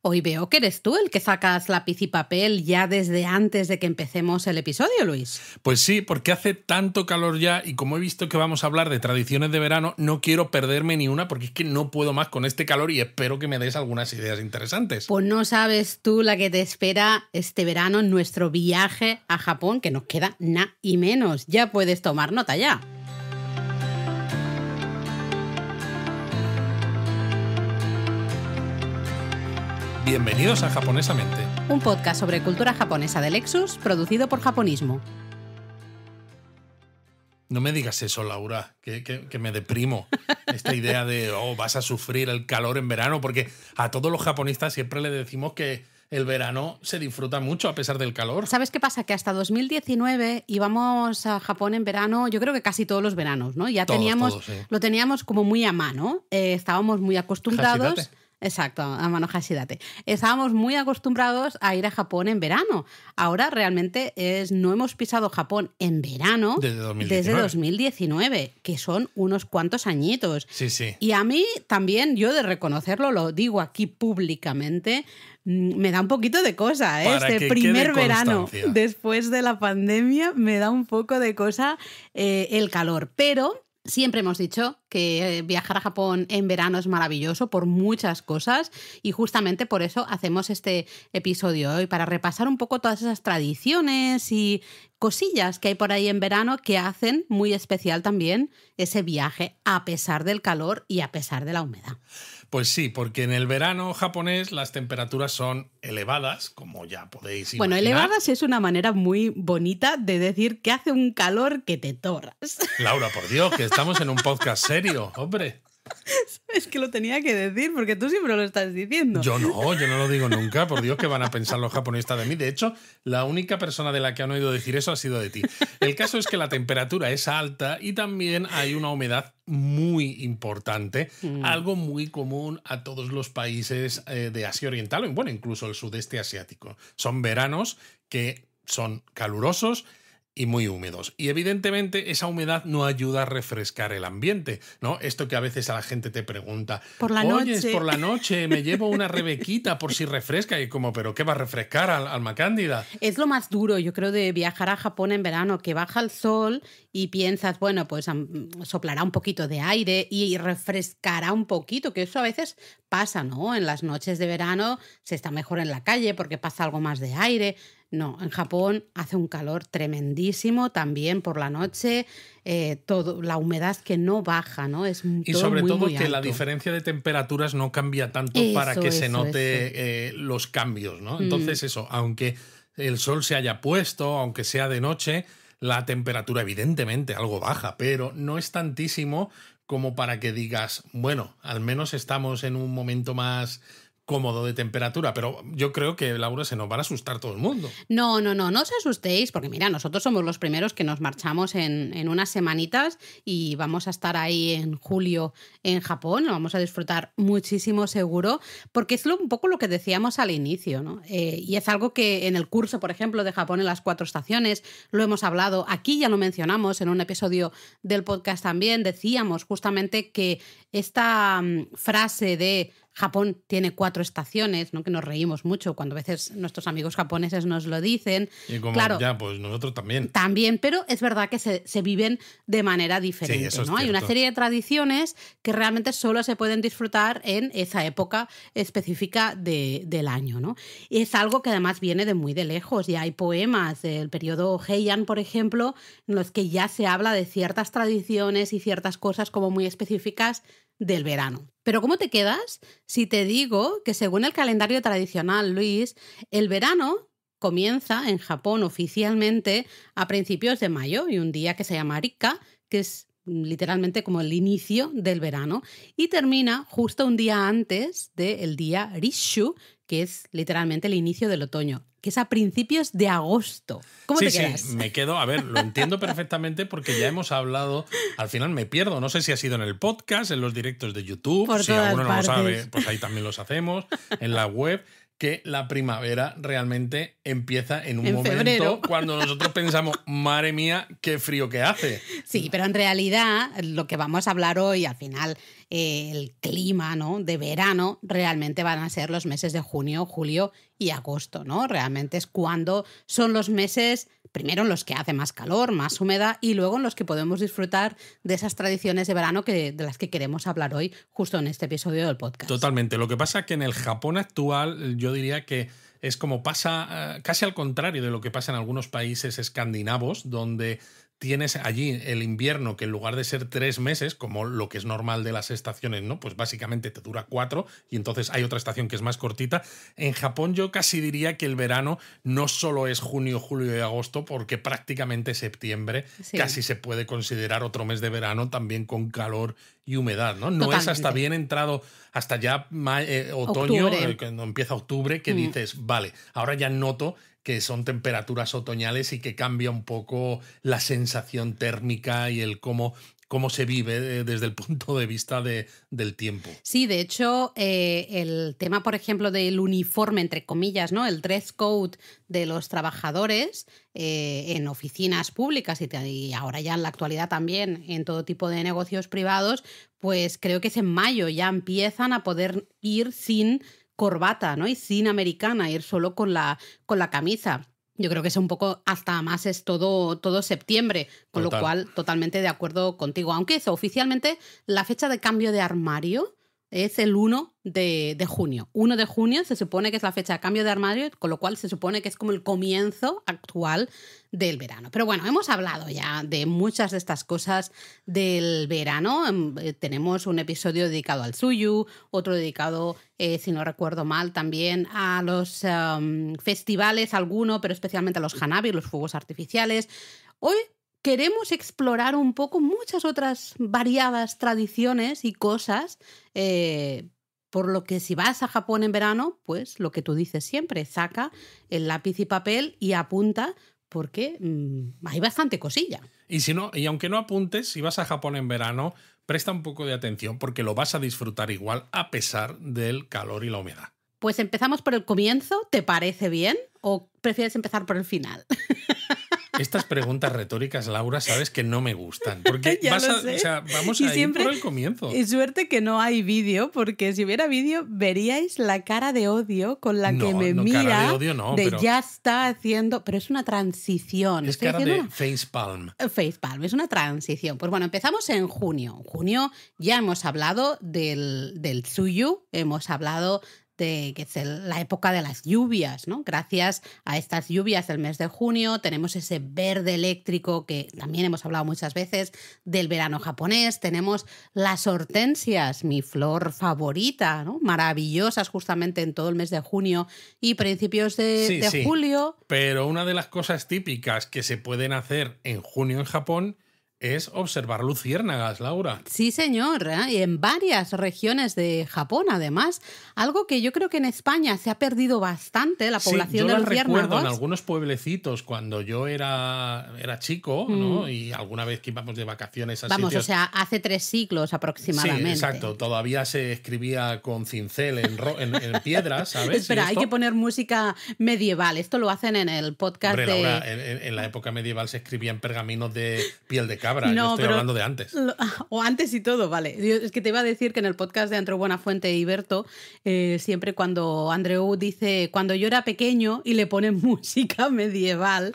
Hoy veo que eres tú el que sacas lápiz y papel ya desde antes de que empecemos el episodio, Luis. Pues sí, porque hace tanto calor ya y como he visto que vamos a hablar de tradiciones de verano, no quiero perderme ni una porque es que no puedo más con este calor y espero que me des algunas ideas interesantes. Pues no sabes tú la que te espera este verano en nuestro viaje a Japón, que nos queda nada y menos. Ya puedes tomar nota ya. Bienvenidos a Japonesamente, un podcast sobre cultura japonesa de Lexus producido por Japonismo. No me digas eso, Laura, que, me deprimo. Esta idea de, oh, vas a sufrir el calor en verano, porque a todos los japonistas siempre le decimos que el verano se disfruta mucho a pesar del calor. ¿Sabes qué pasa? Que hasta 2019 íbamos a Japón en verano, yo creo que casi todos los veranos, ¿no? Ya teníamos, lo teníamos como muy a mano, eh, estábamos muy acostumbrados. Exacto, mano Hashidate. Estábamos muy acostumbrados a ir a Japón en verano. Ahora realmente es, no hemos pisado Japón en verano desde 2019, que son unos cuantos añitos. Sí, sí. Y a mí también, yo de reconocerlo, lo digo aquí públicamente, mm, me da un poquito de cosa. ¿eh? Este primer verano después de la pandemia me da un poco de cosa eh, el calor. Pero Siempre hemos dicho que eh, viajar a Japón en verano es maravilloso por muchas cosas y justamente por eso hacemos este episodio hoy, para repasar un poco todas esas tradiciones y cosillas que hay por ahí en verano que hacen muy especial también ese viaje a pesar del calor y a pesar de la humedad. Pues sí, porque en el verano japonés las temperaturas son elevadas, como ya podéis imaginar. Bueno, elevadas es una manera muy bonita de decir que hace un calor que te torras. Laura, por Dios, que estamos en un podcast serio, hombre. Es que lo tenía que decir porque tú siempre lo estás diciendo. Yo no, yo no lo digo nunca. Por Dios, que van a pensar los japoneses de mí? De hecho, la única persona de la que han oído decir eso ha sido de ti. El caso es que la temperatura es alta y también hay una humedad muy importante, mm. algo muy común a todos los países eh, de Asia Oriental, bueno, incluso el sudeste asiático. Son veranos que son calurosos, y muy húmedos. Y evidentemente esa humedad no ayuda a refrescar el ambiente, ¿no? Esto que a veces a la gente te pregunta, por la noche. por la noche me llevo una rebequita por si refresca y como, pero ¿qué va a refrescar al alma cándida? Es lo más duro, yo creo, de viajar a Japón en verano, que baja el sol y piensas, bueno, pues soplará un poquito de aire y refrescará un poquito, que eso a veces pasa, ¿no? En las noches de verano se está mejor en la calle porque pasa algo más de aire. No, en Japón hace un calor tremendísimo también por la noche, eh, todo, la humedad que no baja, ¿no? Es y sobre todo que la diferencia de temperaturas no cambia tanto para que se note eh, los cambios, ¿no? Mm. Entonces eso, aunque el sol se haya puesto, aunque sea de noche, la temperatura evidentemente algo baja, pero no es tantísimo como para que digas, bueno, al menos estamos en un momento más cómodo de temperatura, pero yo creo que, Laura, se nos van a asustar todo el mundo. No, no, no, no os asustéis, porque mira, nosotros somos los primeros que nos marchamos en, unas semanitas y vamos a estar ahí en julio en Japón, lo vamos a disfrutar muchísimo seguro, porque es un poco lo que decíamos al inicio, ¿no? Eh, y es algo que en el curso, por ejemplo, de Japón en las cuatro estaciones, lo hemos hablado, aquí ya lo mencionamos en un episodio del podcast también, decíamos justamente que esta mm, frase de Japón tiene cuatro estaciones, ¿no? que nos reímos mucho cuando a veces nuestros amigos japoneses nos lo dicen. Y como claro, ya, pues nosotros también. También, pero es verdad que se, viven de manera diferente. ¿no? Hay una serie de tradiciones que realmente solo se pueden disfrutar en esa época específica del año. ¿no? Y es algo que además viene de muy de lejos. Ya hay poemas del periodo Heian, por ejemplo, en los que ya se habla de ciertas tradiciones y ciertas cosas como muy específicas del verano. Pero ¿cómo te quedas si te digo que según el calendario tradicional, Luis, el verano comienza en Japón oficialmente a principios de mayo y un día que se llama Rika, que es literalmente como el inicio del verano y termina justo un día antes del día Rishu, que es literalmente el inicio del otoño, que es a principios de agosto. ¿Cómo te quedas? me quedo, a ver, lo entiendo perfectamente porque ya hemos hablado, al final me pierdo, no sé si ha sido en el podcast, en los directos de YouTube, si alguno no lo sabe, pues ahí también los hacemos, en la web que la primavera realmente empieza en un momento cuando nosotros pensamos, madre mía, qué frío que hace. Sí, pero en realidad lo que vamos a hablar hoy, al final el clima ¿no? de verano realmente van a ser los meses de junio, julio y agosto, ¿no? Realmente es cuando son los meses, primero en los que hace más calor, más humedad y luego en los que podemos disfrutar de esas tradiciones de verano que, de las que queremos hablar hoy justo en este episodio del podcast. Totalmente, lo que pasa es que en el Japón actual yo diría que es como pasa eh, casi al contrario de lo que pasa en algunos países escandinavos, donde tienes allí el invierno que en lugar de ser tres meses, como lo que es normal de las estaciones, ¿no? Pues básicamente te dura cuatro y entonces hay otra estación que es más cortita. En Japón yo casi diría que el verano no solo es junio, julio y agosto, porque prácticamente septiembre casi se puede considerar otro mes de verano también con calor y humedad, ¿no? No es hasta bien entrado, hasta ya eh, otoño, eh, cuando empieza octubre, que mm. dices, vale, ahora ya noto que son temperaturas otoñales y que cambia un poco la sensación térmica y el cómo cómo se vive eh, desde el punto de vista de, del tiempo. Sí, de hecho, eh, el tema, por ejemplo, del uniforme, entre comillas, ¿no? El dress code de los trabajadores eh, en oficinas públicas y, ahora ya en la actualidad también en todo tipo de negocios privados, pues creo que es en mayo ya empiezan a poder ir sin corbata, ¿no? Y sin americana, ir solo con la, con la camisa. Yo creo que es un poco hasta más es todo, todo septiembre, con lo cual totalmente de acuerdo contigo. Aunque eso, oficialmente la fecha de cambio de armario es el 1 de, junio. 1 de junio se supone que es la fecha de cambio de armario, con lo cual se supone que es como el comienzo actual del verano. Pero bueno, hemos hablado ya de muchas de estas cosas del verano. Em, eh, tenemos un episodio dedicado al suyu, otro dedicado, eh, si no recuerdo mal, también a los em, festivales, alguno, pero especialmente a los hanabi, los fuegos artificiales. Hoy queremos explorar un poco muchas otras variadas tradiciones y cosas. Eh, por lo que si vas a Japón en verano, pues lo que tú dices siempre, saca el lápiz y papel y apunta porque mm, hay bastante cosilla. Y si no, y aunque no apuntes, si vas a Japón en verano, presta un poco de atención porque lo vas a disfrutar igual a pesar del calor y la humedad. Pues empezamos por el comienzo, ¿te parece bien? ¿O prefieres empezar por el final? Estas preguntas retóricas, Laura, sabes que no me gustan. Porque vamos a por el comienzo. Y suerte que no hay vídeo, porque si hubiera vídeo, veríais la cara de odio con la que me no, mira. Cara de odio no. ya está haciendo. Pero es una transición. Es cara de una... facepalm. Facepalm, es una transición. Pues bueno, empezamos en junio. En junio ya hemos hablado del, del Tsuyu, hemos hablado que es la época de las lluvias, ¿no? Gracias a estas lluvias del mes de junio tenemos ese verde eléctrico que también hemos hablado muchas veces del verano japonés, tenemos las hortensias, mi flor favorita, ¿no? Maravillosas justamente en todo el mes de junio y principios de, julio. Pero una de las cosas típicas que se pueden hacer en junio en Japón es observar luciérnagas, Laura. Sí, señor, ¿eh? y en varias regiones de Japón, además, algo que yo creo que en España se ha perdido bastante la población sí, yo de recuerdo en algunos pueblecitos cuando yo era, era chico, ¿no? Mm. Y alguna vez que íbamos de vacaciones a Vamos, o sea, hace tres siglos aproximadamente. Sí, exacto, todavía se escribía con cincel en, piedras, ¿sabes? Espera, hay que poner música medieval, esto lo hacen en el podcast en, en, la época medieval se escribía en pergaminos de piel de carne no, pero, hablando de antes. o antes y todo, vale. es que te iba a decir que en el podcast de Andrew Buenafuente y Berto, eh, siempre cuando Andreu dice, cuando yo era pequeño y le ponen música medieval,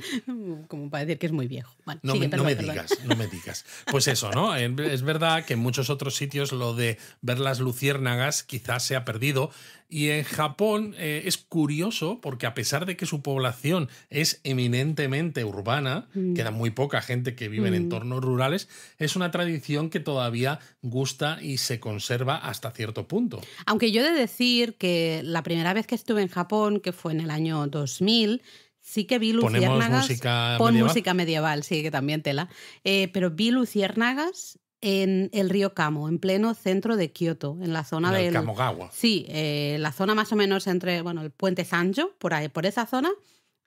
como para decir que es muy viejo no, me, digas, no me digas. Pues eso, ¿no? Es verdad que en muchos otros sitios lo de ver las luciérnagas quizás se ha perdido. Y en Japón eh, es curioso porque a pesar de que su población es eminentemente urbana, mm. queda muy poca gente que vive en mm. entornos rurales, es una tradición que todavía gusta y se conserva hasta cierto punto. Aunque yo he de decir que la primera vez que estuve en Japón, que fue en el año 2000, Sí que vi luciernagas, Música pon música medieval, sí, que también tela. Eh, pero vi luciernagas en el río Kamo, en pleno centro de Kioto, en la zona del... Kamogawa. Sí, eh, la zona más o menos entre, bueno, el puente Sanjo, por ahí, por esa zona.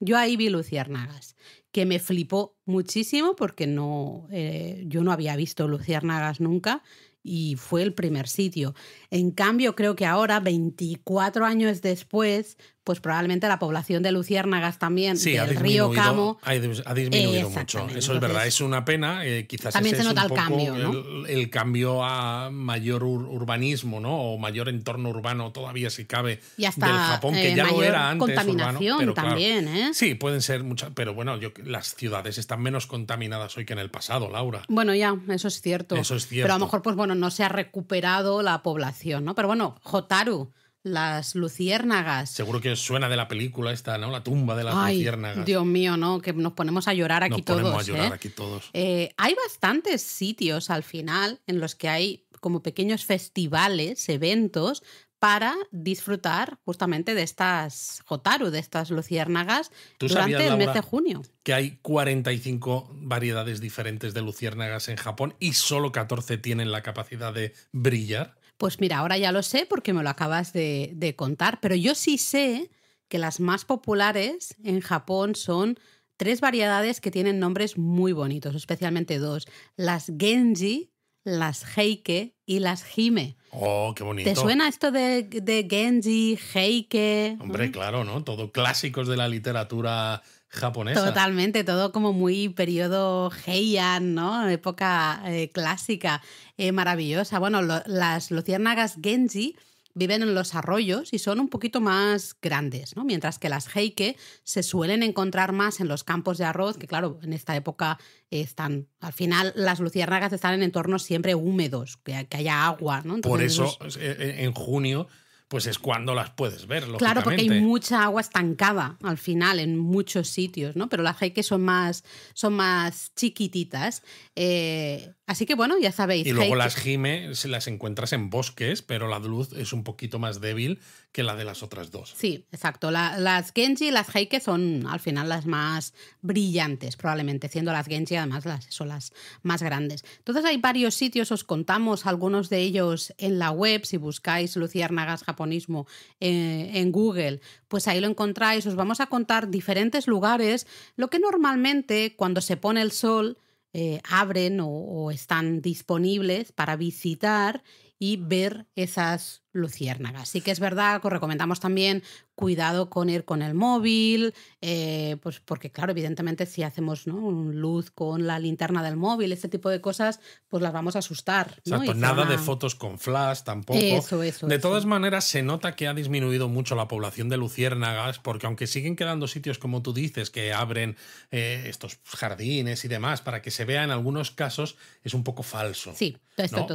Yo ahí vi luciernagas que me flipó muchísimo porque no, eh, yo no había visto luciernagas nunca y fue el primer sitio. En cambio, creo que ahora, 24 años después, pues probablemente la población de luciérnagas también sí, del río Camo ha, disminuido mucho. Eso es verdad, es una pena. Eh, quizás también se nota el cambio, ¿no? el, cambio a mayor urbanismo, ¿no? O mayor entorno urbano todavía si cabe y hasta, del Japón que ya lo eh, era antes. Contaminación también, ¿eh? Sí, pueden ser muchas, pero bueno, yo, las ciudades están menos contaminadas hoy que en el pasado, Laura. Bueno, ya, eso es cierto. Eso es cierto. Pero a lo mejor, pues bueno, no se ha recuperado la población, ¿no? Pero bueno, Jotaru las luciérnagas. Seguro que suena de la película esta, ¿no? La tumba de las luciérnagas. Dios mío, ¿no? Que nos ponemos a llorar aquí todos. Nos ponemos a ¿eh? llorar aquí todos. Eh, hay bastantes sitios al final en los que hay como pequeños festivales, eventos para disfrutar justamente de estas Jotaru, de estas luciérnagas, durante el mes de junio. Que hay 45 variedades diferentes de luciérnagas en Japón y solo 14 tienen la capacidad de brillar. Pues mira, ahora ya lo sé porque me lo acabas de, contar, pero yo sí sé que las más populares en Japón son tres variedades que tienen nombres muy bonitos, especialmente dos, las Genji, las Heike y las Hime. Oh, qué bonito. ¿Te suena esto de, Genji, Heike? Hombre, mm. claro, ¿no? Todo clásicos de la literatura japonesa. Totalmente, todo como muy periodo Heian, ¿no? Época eh, clásica, eh, maravillosa. Bueno, las luciérnagas Genji viven en los arroyos y son un poquito más grandes, ¿no? mientras que las heike se suelen encontrar más en los campos de arroz, que claro, en esta época están, al final las luciérnagas están en entornos siempre húmedos, que, haya agua. ¿no? Por eso, eh, en junio pues es cuando las puedes ver. Claro, porque hay mucha agua estancada al final en muchos sitios, ¿no? Pero las hay que son más, son más chiquititas. Eh, Así que bueno, ya sabéis. Y luego las gime se las encuentras en bosques, pero la luz es un poquito más débil que la de las otras dos. Sí, exacto. las Genji y las Heike son al final las más brillantes, probablemente, siendo las Genji además las, son las más grandes. Entonces hay varios sitios, os contamos algunos de ellos en la web. Si buscáis Luciérnagas Japonismo eh, en Google, pues ahí lo encontráis. Os vamos a contar diferentes lugares, lo que normalmente cuando se pone el sol eh, abren o, o, están disponibles para visitar y ver esas luciérnagas. Sí que es verdad os recomendamos también cuidado con ir con el móvil, eh, pues porque claro, evidentemente si hacemos luz con la linterna del móvil, este tipo de cosas, pues las vamos a asustar. nada de fotos con flash tampoco. de todas maneras, se nota que ha disminuido mucho la población de luciérnagas, porque aunque siguen quedando sitios, como tú dices, que abren eh, estos jardines y demás para que se vea en algunos casos, es un poco falso. Sí,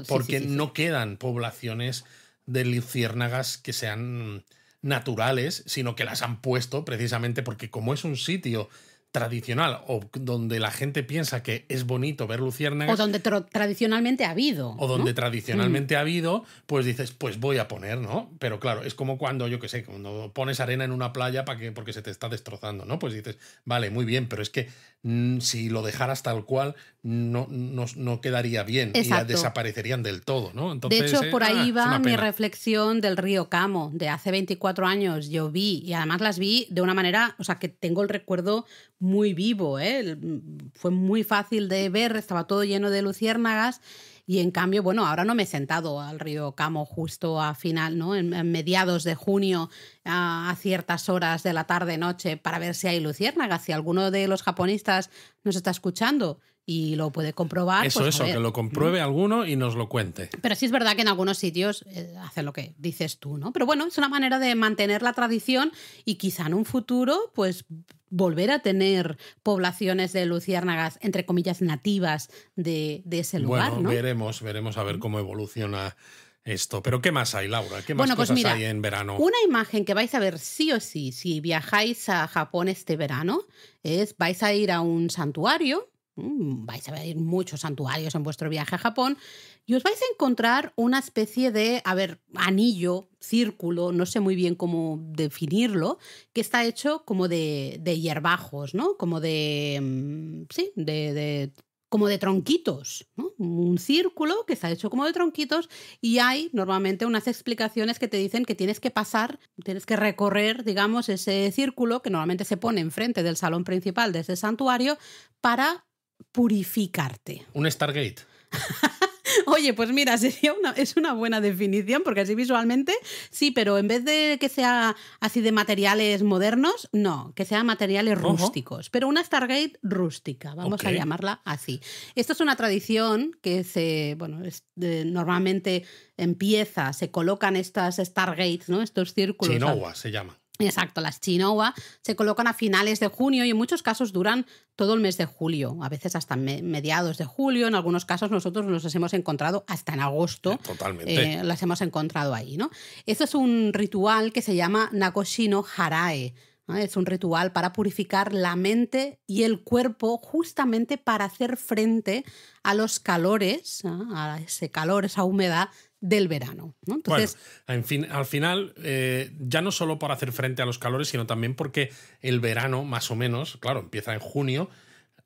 porque no quedan poblaciones de luciérnagas que sean naturales, sino que las han puesto precisamente porque como es un sitio tradicional o donde la gente piensa que es bonito ver luciérnagas. O donde tradicionalmente ha habido. O donde tradicionalmente mm. ha habido, pues dices, pues voy a poner, ¿no? Pero claro, es como cuando, yo qué sé, cuando pones arena en una playa para que, porque se te está destrozando, ¿no? Pues dices, vale, muy bien, pero es que mm, si lo dejaras tal cual, no, no, quedaría bien y desaparecerían del todo, ¿no? de hecho, por ahí eh, ah, va mi reflexión del río Camo, de hace 24 años yo vi, y además las vi de una manera, o sea, que tengo el recuerdo muy vivo, ¿eh? mm, fue muy fácil de ver, estaba todo lleno de luciérnagas y en cambio, bueno, ahora no me he sentado al río Camo justo a final, ¿no? En, mediados de junio a, ciertas horas de la tarde noche para ver si hay luciérnagas, si alguno de los japonistas nos está escuchando y lo puede comprobar. Eso, pues, eso, que lo compruebe mm. alguno y nos lo cuente. Pero sí es verdad que en algunos sitios hace eh, hacen lo que dices tú, ¿no? Pero bueno, es una manera de mantener la tradición y quizá en un futuro, pues volver a tener poblaciones de luciérnagas, entre comillas, nativas de, ese lugar. Bueno, veremos, veremos a ver cómo evoluciona esto. Pero ¿qué más hay, Laura? ¿Qué más pues cosas hay en verano? Una imagen que vais a ver sí o sí si viajáis a Japón este verano es vais a ir a un santuario, vais a ver muchos santuarios en vuestro viaje a Japón y os vais a encontrar una especie de, a ver, anillo, círculo, no sé muy bien cómo definirlo, que está hecho como de, de hierbajos, ¿no? Como de, mm, sí, de, como de tronquitos, ¿no? un círculo que está hecho como de tronquitos y hay normalmente unas explicaciones que te dicen que tienes que pasar, tienes que recorrer, digamos, ese círculo que normalmente se pone enfrente del salón principal de ese santuario para purificarte. Un Stargate. Oye, pues mira, sería una, es una buena definición, porque así visualmente, sí, pero en vez de que sea así de materiales modernos, no, que sea materiales rústicos. Pero una Stargate rústica, vamos a llamarla así. Esto es una tradición que se, bueno, normalmente empieza, se colocan estas Stargates, ¿no? Estos círculos. Chinowa se llaman. Exacto, las chinoa se colocan a finales de junio y en muchos casos duran todo el mes de julio, a veces hasta mediados de julio, en algunos casos nosotros nos hemos encontrado hasta en agosto. Totalmente. Eh, las hemos encontrado ahí, ¿no? Esto es un ritual que se llama Nakoshino Harae. Es un ritual para purificar la mente y el cuerpo justamente para hacer frente a los calores, a ese calor, esa humedad del verano. Entonces, al final, eh, ya no solo para hacer frente a los calores, sino también porque el verano, más o menos, claro, empieza en junio,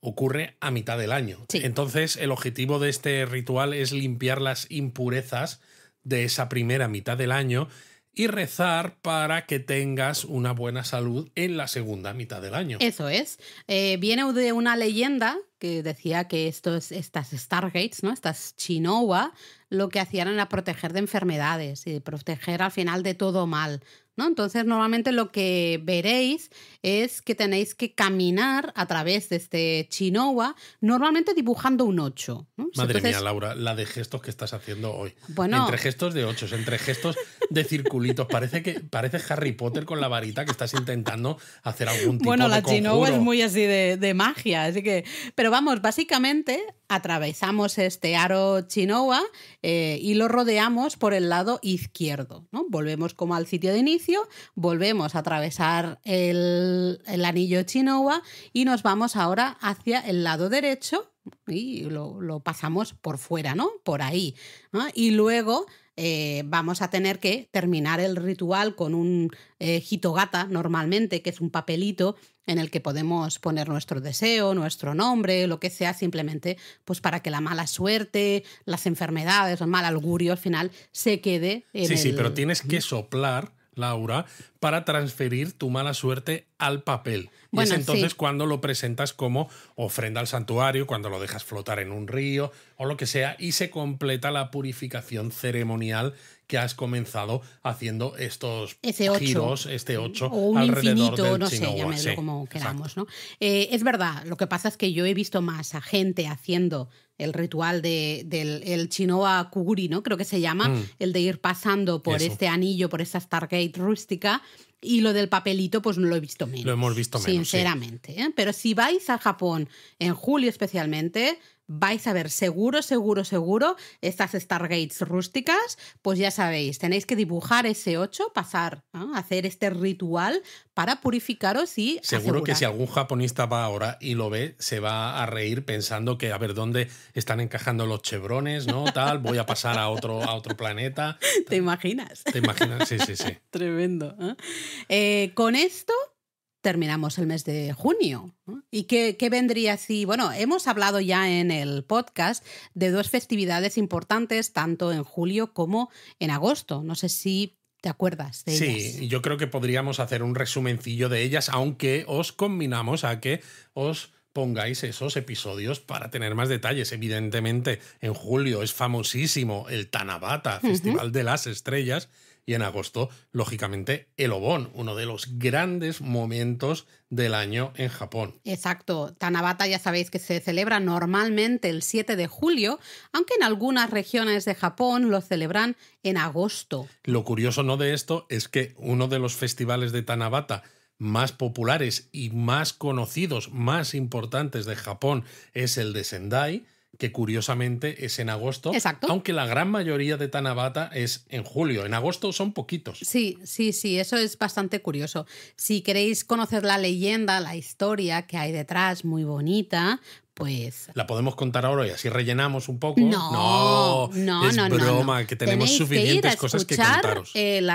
ocurre a mitad del año. Entonces, el objetivo de este ritual es limpiar las impurezas de esa primera mitad del año y rezar para que tengas una buena salud en la segunda mitad del año. Eso es. Eh, viene de una leyenda que decía que estos, estas Stargates, ¿no? estas Chinoa, lo que hacían era proteger de enfermedades y proteger al final de todo mal. ¿no? Entonces, normalmente lo que veréis es que tenéis que caminar a través de este Chinoa, normalmente dibujando un 8. Madre mía, Laura, la de gestos que estás haciendo hoy. Bueno, entre gestos de 8, entre gestos de circulitos. Parece que parece Harry Potter con la varita que estás intentando hacer algún tipo bueno, de la Chinoa es muy así de, magia, así que. Pero vamos, básicamente atravesamos este aro Chinoa eh, y lo rodeamos por el lado izquierdo. ¿no? Volvemos como al sitio de inicio, volvemos a atravesar el, el anillo Chinoa y nos vamos ahora hacia el lado derecho y lo, pasamos por fuera, ¿no? Por ahí. Y luego eh, vamos a tener que terminar el ritual con un eh, hitogata normalmente, que es un papelito en el que podemos poner nuestro deseo, nuestro nombre, lo que sea, simplemente pues para que la mala suerte, las enfermedades el mal augurio al final se quede. En sí, sí, pero tienes que soplar Laura, para transferir tu mala suerte al papel. y es entonces cuando lo presentas como ofrenda al santuario, cuando lo dejas flotar en un río o lo que sea, y se completa la purificación ceremonial que has comenzado haciendo estos 8 este 8, o un infinito, no sé, llámelo como queramos. ¿no? Eh, es verdad, lo que pasa es que yo he visto más a gente haciendo el ritual de, del Chinoa Kuguri, ¿no? creo que se llama, mm. el de ir pasando por este anillo, por esa Stargate rústica, y lo del papelito, pues no lo he visto menos. Lo hemos visto menos. Sinceramente. ¿eh? Pero si vais a Japón en julio especialmente, vais a ver seguro, seguro, seguro estas Stargates rústicas, pues ya sabéis, tenéis que dibujar ese 8, pasar, a hacer este ritual para purificaros y... Seguro que si algún japonista va ahora y lo ve, se va a reír pensando que a ver dónde están encajando los chevrones, ¿no? Tal, voy a pasar a otro, a otro planeta. ¿Te imaginas? Te imaginas, sí, sí, sí. Tremendo. ¿eh? Eh, con esto terminamos el mes de junio. ¿Y qué, vendría si, bueno, hemos hablado ya en el podcast de dos festividades importantes, tanto en julio como en agosto. No sé si te acuerdas de sí, Sí, yo creo que podríamos hacer un resumencillo de ellas, aunque os combinamos a que os pongáis esos episodios para tener más detalles. Evidentemente, en julio es famosísimo el Tanabata, Festival de las Estrellas, y en agosto, lógicamente, el Obon, uno de los grandes momentos del año en Japón. Exacto, Tanabata ya sabéis que se celebra normalmente el 7 de julio, aunque en algunas regiones de Japón lo celebran en agosto. Lo curioso no de esto es que uno de los festivales de Tanabata más populares y más conocidos, más importantes de Japón es el de Sendai, que curiosamente es en agosto. Aunque la gran mayoría de Tanabata es en julio. En agosto son poquitos. Sí, sí, sí, eso es bastante curioso. Si queréis conocer la leyenda, la historia que hay detrás, muy bonita, pues... La podemos contar ahora y así rellenamos un poco. No, no, no, es broma, que tenemos suficientes que cosas que contaros. El,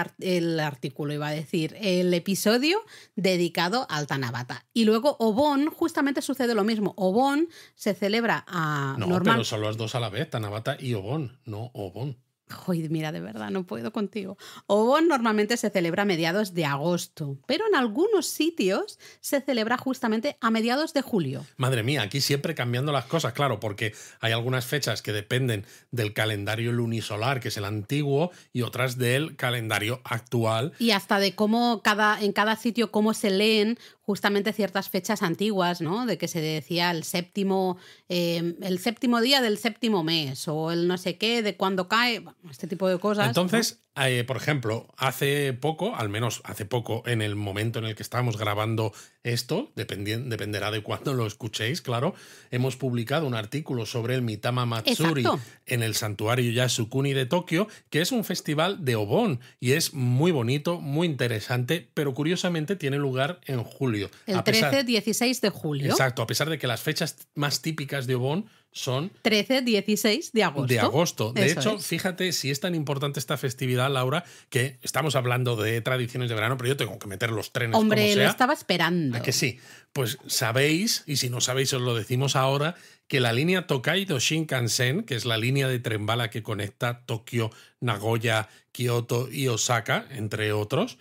artículo, iba a decir, el episodio dedicado al Tanabata. Y luego Obon, justamente sucede lo mismo. Obon se celebra a... No, pero son las dos a la vez, Tanabata y Obon, no Obon. Joder, mira, de verdad, no puedo contigo. O normalmente se celebra a mediados de agosto, pero en algunos sitios se celebra justamente a mediados de julio. Madre mía, aquí siempre cambiando las cosas, claro, porque hay algunas fechas que dependen del calendario lunisolar, que es el antiguo, y otras del calendario actual. Y hasta de cómo cada, en cada sitio cómo se leen justamente ciertas fechas antiguas, ¿no? De que se decía el séptimo, em, el séptimo día del séptimo mes o el no sé qué de cuándo cae, este tipo de cosas. Entonces, eh, por ejemplo, hace poco, al menos hace poco, en el momento en el que estábamos grabando esto, dependerá de cuándo lo escuchéis, claro, hemos publicado un artículo sobre el Mitama Matsuri en el santuario Yasukuni de Tokio, que es un festival de Obon y es muy bonito, muy interesante, pero curiosamente tiene lugar en julio. El 13-16 de julio. Exacto, a pesar de que las fechas más típicas de Obon son... 13-16 de agosto. De agosto. De hecho, fíjate si es tan importante esta festividad, Laura, que estamos hablando de tradiciones de verano, pero yo tengo que meter los trenes. Hombre, como sea. lo estaba esperando. ¿A que sí? Pues sabéis, y si no sabéis os lo decimos ahora, que la línea Tokaido Shinkansen, que es la línea de tren bala que conecta Tokio, Nagoya, Kioto y Osaka, entre otros,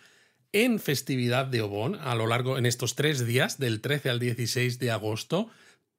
en festividad de Obón a lo largo en estos tres días, del 13 al 16 de agosto.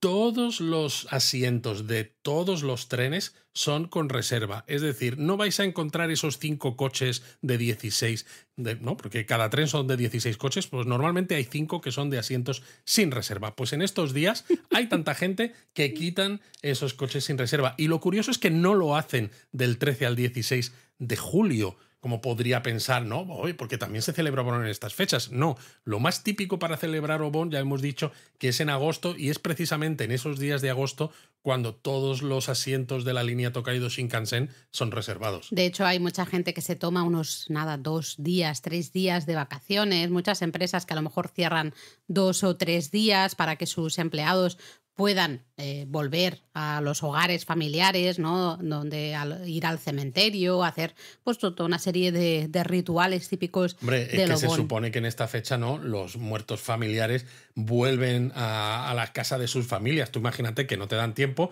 Todos los asientos de todos los trenes son con reserva. Es decir, no vais a encontrar esos cinco coches de 16, de, ¿no? Porque cada tren son de 16 coches, pues normalmente hay cinco que son de asientos sin reserva. Pues en estos días hay tanta gente que quitan esos coches sin reserva. Y lo curioso es que no lo hacen del 13 al 16 de julio como podría pensar, ¿no? porque también se celebra Obón en estas fechas. No, lo más típico para celebrar Obon, ya hemos dicho, que es en agosto y es precisamente en esos días de agosto cuando todos los asientos de la línea Tokaido Shinkansen son reservados. De hecho, hay mucha gente que se toma unos, nada, dos días, tres días de vacaciones, muchas empresas que a lo mejor cierran dos o tres días para que sus empleados puedan eh, volver a los hogares familiares, ¿no? Donde ir al cementerio, hacer pues toda una serie de, rituales típicos. Hombre, es que se supone que en esta fecha, ¿no? Los muertos familiares vuelven a, las la casa de sus familias. Tú imagínate que no te dan tiempo,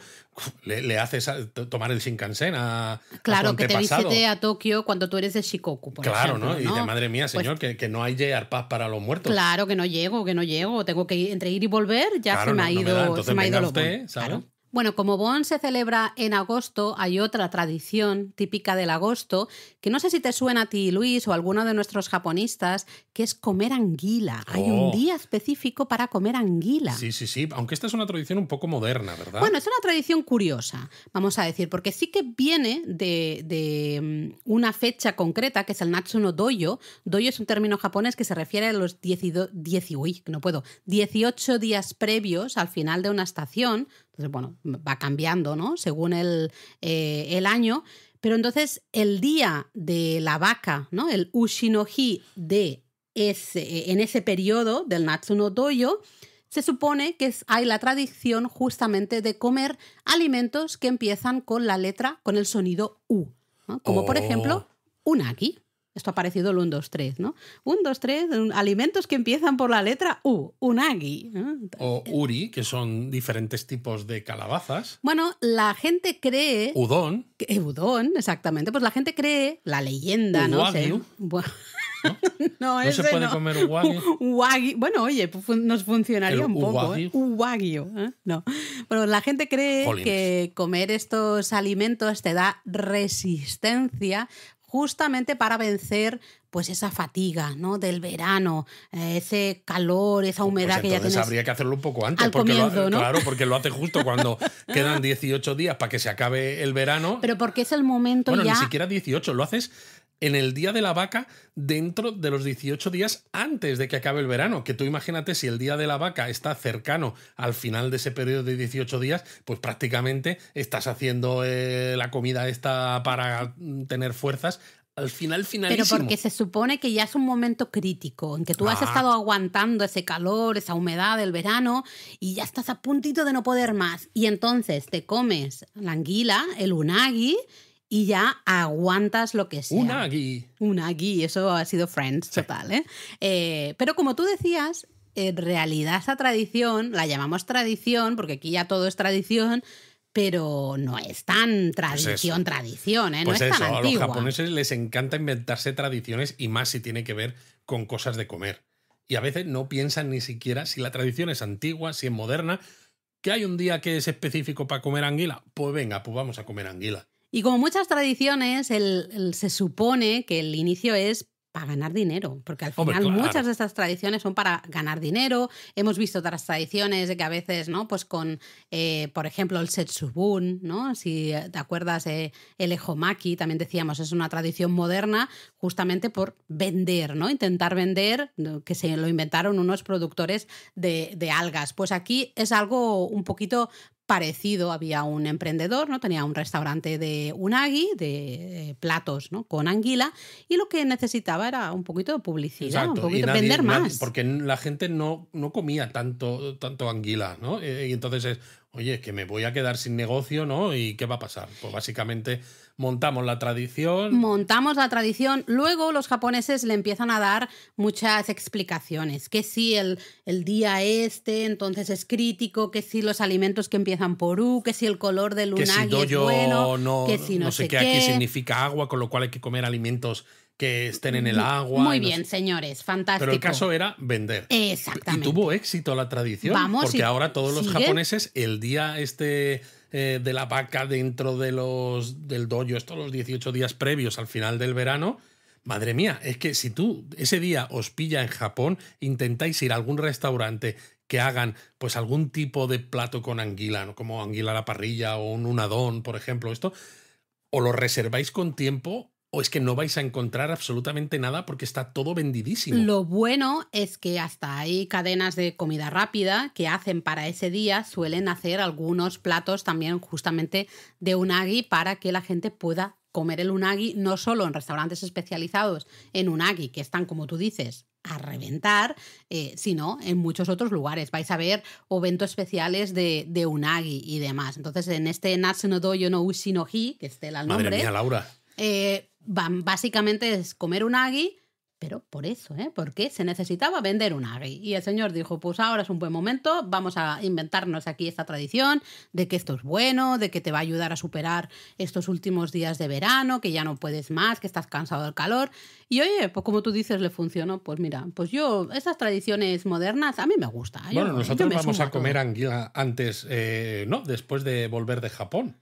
le, haces tomar el Shinkansen a. Claro, que te visite a Tokio cuando tú eres de Shikoku, Claro, ¿no? Y de madre mía, pues señor, que, que, no hay llegar Paz para los muertos. Claro, que no llego, que no llego. Tengo que ir, entre ir y volver, ya se me ha ido se me ha ido lo ¿sabes? Bueno, como Bon se celebra en agosto, hay otra tradición típica del agosto, que no sé si te suena a ti, Luis, o a alguno de nuestros japonistas, que es comer anguila. Hay un oh. día específico para comer anguila. Sí, sí, sí, aunque esta es una tradición un poco moderna, ¿verdad? Bueno, es una tradición curiosa, vamos a decir, porque sí que viene de, mm, una fecha concreta, que es el Natsuno Doyo. Doyo es un término japonés que se refiere a los 18, no puedo, 18 días previos al final de una estación entonces, bueno, va cambiando, ¿no? Según eh, el, año. Pero entonces el día de la vaca, ¿no? El Ushinohi de ese, eh, en ese periodo del Natsuno Toyo se supone que hay la tradición justamente de comer alimentos que empiezan con la letra, con el sonido U, como por ejemplo oh. unagi. Esto ha parecido el 1, 2, 3, ¿no? 1, 2, 3, alimentos que empiezan por la letra U, unagi. O eh, uri, que son diferentes tipos de calabazas. Bueno, la gente cree... Udon. Que, eh, udon, exactamente. Pues la gente cree, la leyenda, no sé. ¿No? no, se puede comer wagyu. wagyu. Bueno, oye, nos funcionaría un poco. ¿eh? Wagyu. ¿eh? No. Pero la gente cree que comer estos alimentos te da resistencia justamente para vencer pues esa fatiga ¿no? del verano, eh, ese calor, esa pues humedad que ya tienes. Habría que hacerlo un poco antes, porque lo, ¿no? claro, porque lo hace justo cuando quedan 18 días para que se acabe el verano. Pero porque es el momento bueno, Ni siquiera 18, lo haces en el día de la vaca dentro de los 18 días antes de que acabe el verano. Que tú imagínate si el día de la vaca está cercano al final de ese periodo de 18 días, pues prácticamente estás haciendo eh, la comida esta para tener fuerzas al final finalísimo. Pero porque se supone que ya es un momento crítico, en que tú has ah. estado aguantando ese calor, esa humedad del verano y ya estás a puntito de no poder más. Y entonces te comes la anguila, el unagi y ya aguantas lo que sea. Un agui. eso ha sido Friends, total. ¿eh? ¿eh? pero como tú decías, en realidad esa tradición la llamamos tradición porque aquí ya todo es tradición. Pero no es tan pues tradición, tradición, ¿eh? no pues es tan antigua. A los japoneses les encanta inventarse tradiciones y más si tiene que ver con cosas de comer. Y a veces no piensan ni siquiera si la tradición es antigua, si es moderna. ¿Que hay un día que es específico para comer anguila? Pues venga, pues vamos a comer anguila. Y como muchas tradiciones, se supone que el inicio es para ganar dinero, porque al final muchas de estas tradiciones son para ganar dinero. Hemos visto otras tradiciones de que a veces, ¿no? Pues con, eh, por ejemplo, el Setsubun, ¿no? Si te acuerdas, eh, el Ejomaki, también decíamos, es una tradición moderna justamente por vender, ¿no? Intentar vender, que se lo inventaron unos productores de, de algas. Pues aquí es algo un poquito parecido, había un emprendedor, ¿no? Tenía un restaurante de unagi, de eh, platos, ¿no? Con anguila, y lo que necesitaba era un poquito de publicidad, vender más. porque la gente no, no comía tanto, tanto anguila, ¿no? Eh, y entonces es, oye, es que me voy a quedar sin negocio, ¿no? ¿Y qué va a pasar? Pues básicamente montamos la tradición. Montamos la tradición. Luego los japoneses le empiezan a dar muchas explicaciones. Que si el, el día este, entonces es crítico, que si los alimentos que empiezan por U, que si el color del lunar que si es bueno, no, que si no, sé, qué, aquí significa agua, con lo cual hay que comer alimentos que estén en el mm, agua. Muy bien, señores, fantástico. Pero el caso era vender. Exactamente. Y tuvo éxito la tradición. Vamos, porque ahora todos los japoneses el día este eh, de la vaca dentro de los, del dojo, esto los 18 días previos al final del verano, Madre mía, es que si tú ese día os pilla en Japón, intentáis ir a algún restaurante que hagan pues algún tipo de plato con anguila, como anguila a la parrilla o un unadón, por ejemplo, esto, o lo reserváis con tiempo o es que no vais a encontrar absolutamente nada porque está todo vendidísimo. Lo bueno es que hasta hay cadenas de comida rápida que hacen para ese día, suelen hacer algunos platos también justamente de unagi para que la gente pueda comer el unagi no solo en restaurantes especializados en unagi, que están, como tú dices, a reventar, eh, sino en muchos otros lugares. Vais a ver eventos especiales de, de, unagi y demás. Entonces, en este Natsuno no Ushinohi, que esté el nombre... Madre mía, Laura. Eh, básicamente es comer un agui, pero por eso, ¿eh? Porque se necesitaba vender un agui. Y el señor dijo, pues ahora es un buen momento, vamos a inventarnos aquí esta tradición de que esto es bueno, de que te va a ayudar a superar estos últimos días de verano, que ya no puedes más, que estás cansado del calor. Y oye, pues como tú dices, le funcionó. Pues mira, pues yo, esas tradiciones modernas, a mí me gusta. ¿eh? Bueno, nosotros vamos a comer anguila antes, eh, ¿no? Después de volver de Japón.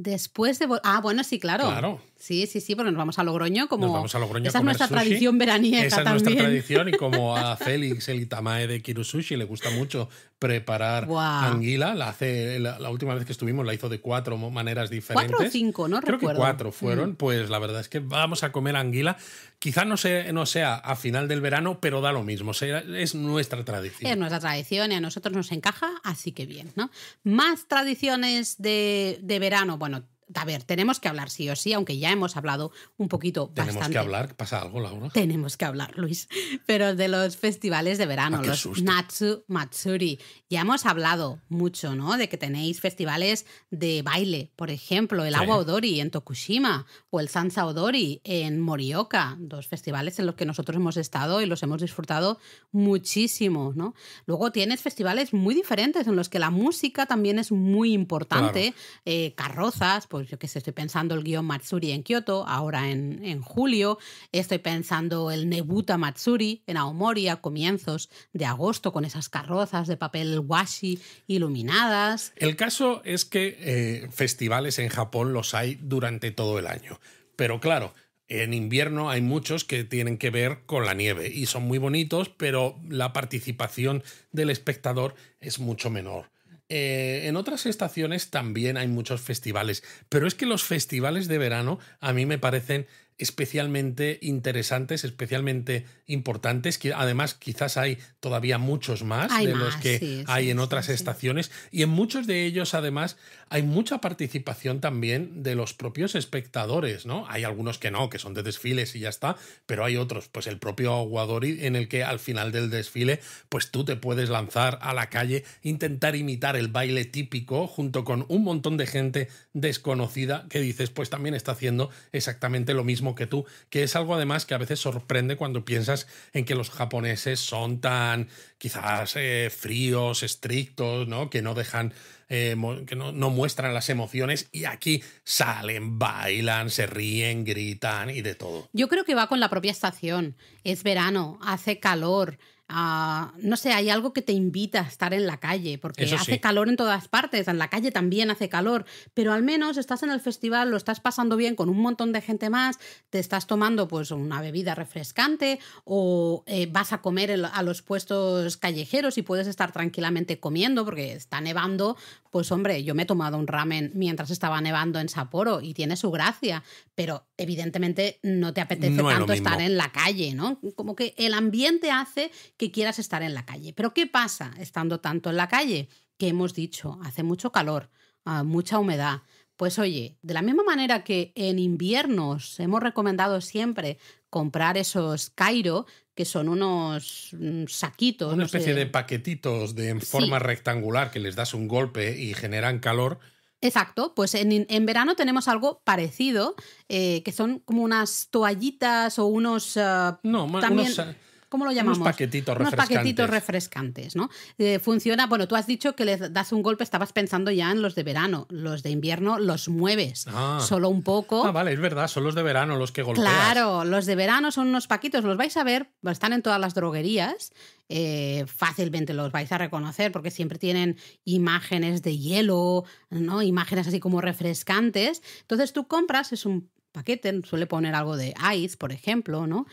Después de... Ah, bueno, sí, claro. Claro. Sí, sí, sí, Bueno, nos vamos a Logroño como... vamos a Logroño Esa es nuestra tradición veraniega Esa es nuestra tradición y como a Félix, el Itamae de Kirusushi, le gusta mucho preparar anguila, la, hace, la, última vez que estuvimos la hizo de cuatro maneras diferentes. Cuatro o cinco, no recuerdo. que cuatro fueron, mm. pues la verdad es que vamos a comer anguila. Quizás no, sea, no sea a final del verano, pero da lo mismo, es nuestra tradición. Es nuestra tradición y a nosotros nos encaja, así que bien, ¿no? Más tradiciones de, de verano, bueno a ver, tenemos que hablar sí o sí, aunque ya hemos hablado un poquito. Tenemos que hablar, pasa algo, Laura. Tenemos que hablar, Luis. Pero de los festivales de verano, ah, los Natsu Matsuri. Ya hemos hablado mucho, ¿no? De que tenéis festivales de baile, por ejemplo, el sí. Odori en Tokushima o el Sansa Odori en Morioka, dos festivales en los que nosotros hemos estado y los hemos disfrutado muchísimo, ¿no? Luego tienes festivales muy diferentes en los que la música también es muy importante, eh, carrozas, pues pues yo que sé, estoy pensando el guión Matsuri en Kioto, ahora en, julio, estoy pensando el Nebuta Matsuri en Aomori a comienzos de agosto con esas carrozas de papel washi iluminadas. El caso es que eh, festivales en Japón los hay durante todo el año, pero claro, en invierno hay muchos que tienen que ver con la nieve y son muy bonitos, pero la participación del espectador es mucho menor. Eh, en otras estaciones también hay muchos festivales, pero es que los festivales de verano a mí me parecen especialmente interesantes, especialmente importantes, que además quizás hay todavía muchos más de los que hay en otras estaciones y en muchos de ellos además hay mucha participación también de los propios espectadores, ¿no? Hay algunos que no, que son de desfiles y ya está, pero hay otros, pues el propio Aguadori en el que al final del desfile pues tú te puedes lanzar a la calle, intentar imitar el baile típico junto con un montón de gente desconocida que dices pues también está haciendo exactamente lo mismo que tú, que es algo además que a veces sorprende cuando piensas en que los japoneses son tan quizás eh, fríos, estrictos, ¿no? Que no dejan eh, que no, no, muestran las emociones y aquí salen, bailan, se ríen, gritan y de todo. Yo creo que va con la propia estación. Es verano, hace calor, no sé, hay algo que te invita a estar en la calle, porque hace calor en todas partes, en la calle también hace calor, pero al menos estás en el festival, lo estás pasando bien con un montón de gente más, te estás tomando pues una bebida refrescante o eh, vas a comer a los puestos callejeros y puedes estar tranquilamente comiendo porque está nevando, pues hombre, yo me he tomado un ramen mientras estaba nevando en Sapporo y tiene su gracia, pero evidentemente no te apetece tanto estar en la calle, ¿no? Como que el ambiente hace que quieras estar en la calle. Pero ¿qué pasa estando tanto en la calle? Que hemos dicho, hace mucho calor, ah, mucha humedad. Pues oye, de la misma manera que en inviernos hemos recomendado siempre comprar esos Cairo, que son unos mm, saquitos. Una especie de paquetitos de, en forma rectangular que les das un golpe y generan calor. Exacto, pues en, verano tenemos algo parecido, eh, que son como unas toallitas o unos... Eh, no, también... unos, ¿cómo lo llamamos? Unos paquetitos refrescantes. ¿no? Eh, funciona, bueno, tú has dicho que les das un golpe, estabas pensando ya en los de verano. Los de invierno los mueves ah. solo un poco. Ah, vale, es verdad, son los de verano los que golpean. Claro, los de verano son unos paquitos, los vais a ver, están en todas las droguerías. Eh, fácilmente los vais a reconocer porque siempre tienen imágenes de hielo, ¿no? Imágenes así como refrescantes. Entonces tú compras, es un paquete, suele poner algo de ice, por ejemplo, ¿no?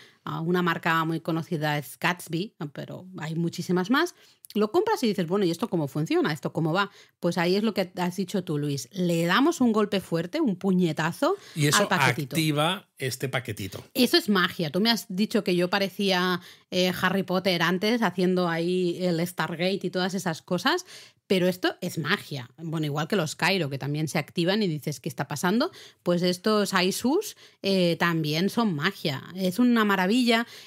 una marca muy conocida es Gatsby, pero hay muchísimas más. Lo compras y dices, bueno, ¿y esto cómo funciona? ¿Esto cómo va? Pues ahí es lo que has dicho tú, Luis. Le damos un golpe fuerte, un puñetazo y eso activa este paquetito. Eso es magia. Tú me has dicho que yo parecía eh, Harry Potter antes haciendo ahí el Stargate y todas esas cosas, pero esto es magia. Bueno, igual que los Cairo, que también se activan y dices, ¿qué está pasando? Pues estos Isus eh, también son magia. Es una maravilla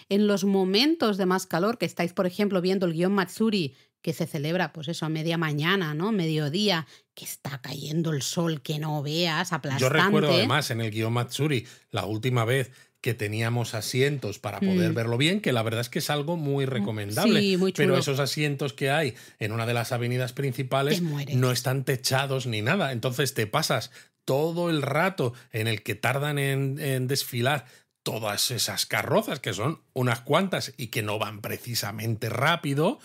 en los momentos de más calor, que estáis, por ejemplo, viendo el guión Matsuri, que se celebra, pues eso, a media mañana, ¿no? Mediodía, que está cayendo el sol, que no veas, aplastante. Yo recuerdo además en el guión Matsuri, la última vez que teníamos asientos para poder mm. verlo bien, que la verdad es que es algo muy mm. recomendable. pero esos asientos que hay en una de las avenidas principales no están techados ni nada. Entonces te pasas todo el rato en el que tardan en desfilar todas esas carrozas, que son unas cuantas y que no van precisamente rápido,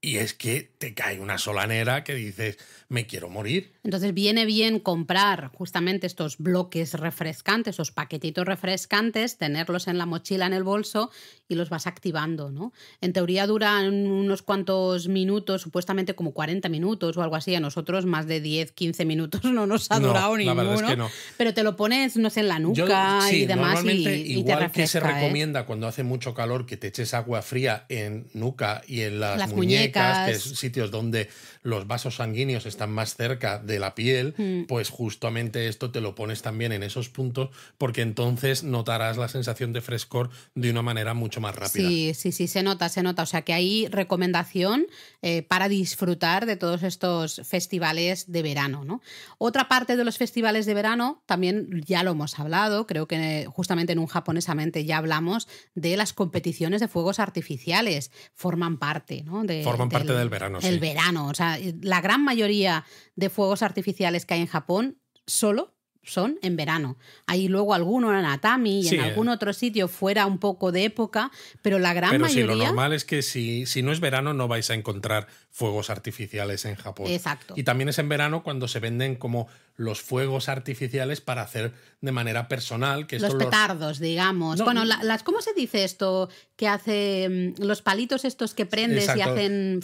y es que te cae una solanera que dices, me quiero morir. Entonces viene bien comprar justamente estos bloques refrescantes, esos paquetitos refrescantes, tenerlos en la mochila, en el bolso y los vas activando, ¿no? En teoría duran unos cuantos minutos, supuestamente como 40 minutos o algo así. A nosotros más de 10, 15 minutos no nos ha durado no, ninguno. Es que no. Pero te lo pones, no sé, en la nuca y demás. y, te refresca, que se ¿eh? recomienda cuando hace mucho calor que te eches agua fría en nuca y en las, muñecas, que es sitios donde los vasos sanguíneos están están más cerca de la piel, mm. pues justamente esto te lo pones también en esos puntos, porque entonces notarás la sensación de frescor de una manera mucho más rápida. Sí, sí, sí, se nota, se nota. O sea que hay recomendación eh, para disfrutar de todos estos festivales de verano. ¿no? Otra parte de los festivales de verano, también ya lo hemos hablado, creo que justamente en un japonesamente ya hablamos de las competiciones de fuegos artificiales. Forman parte, ¿no? Forman del, parte del verano. El verano. O sea, la gran mayoría de fuegos artificiales que hay en Japón solo son en verano. Hay luego alguno en Atami y en eh. algún otro sitio fuera un poco de época, pero la gran pero Sí, lo normal es que si, si no es verano no vais a encontrar fuegos artificiales en Japón. Exacto. Y también es en verano cuando se venden como los fuegos artificiales para hacer de manera personal. Que los petardos, digamos. bueno, las, ¿cómo se dice esto? Que hace mm, los palitos estos que prendes y hacen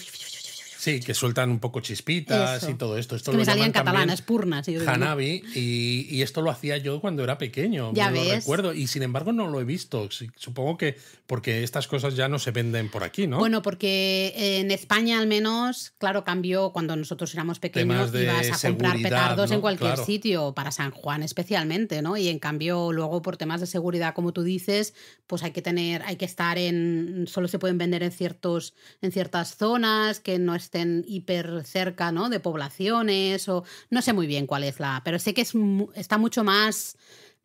Sí, que sueltan un poco chispitas y todo esto. esto me salía en catalán, Hanabi, y, esto lo hacía yo cuando era pequeño, ya me ves. recuerdo. Y sin embargo no lo he visto. Supongo que porque estas cosas ya no se venden por aquí, ¿no? Bueno, porque eh, en España al menos, claro, cambió cuando nosotros éramos pequeños, ibas a comprar petardos en cualquier sitio, para San Juan especialmente, ¿no? Y en cambio luego por temas de seguridad, como tú dices, pues hay que tener, hay que estar en, solo se pueden vender en ciertos, en ciertas zonas, que no es en hiper cerca, ¿no? De poblaciones o no sé muy bien cuál es la, pero sé que es, está mucho más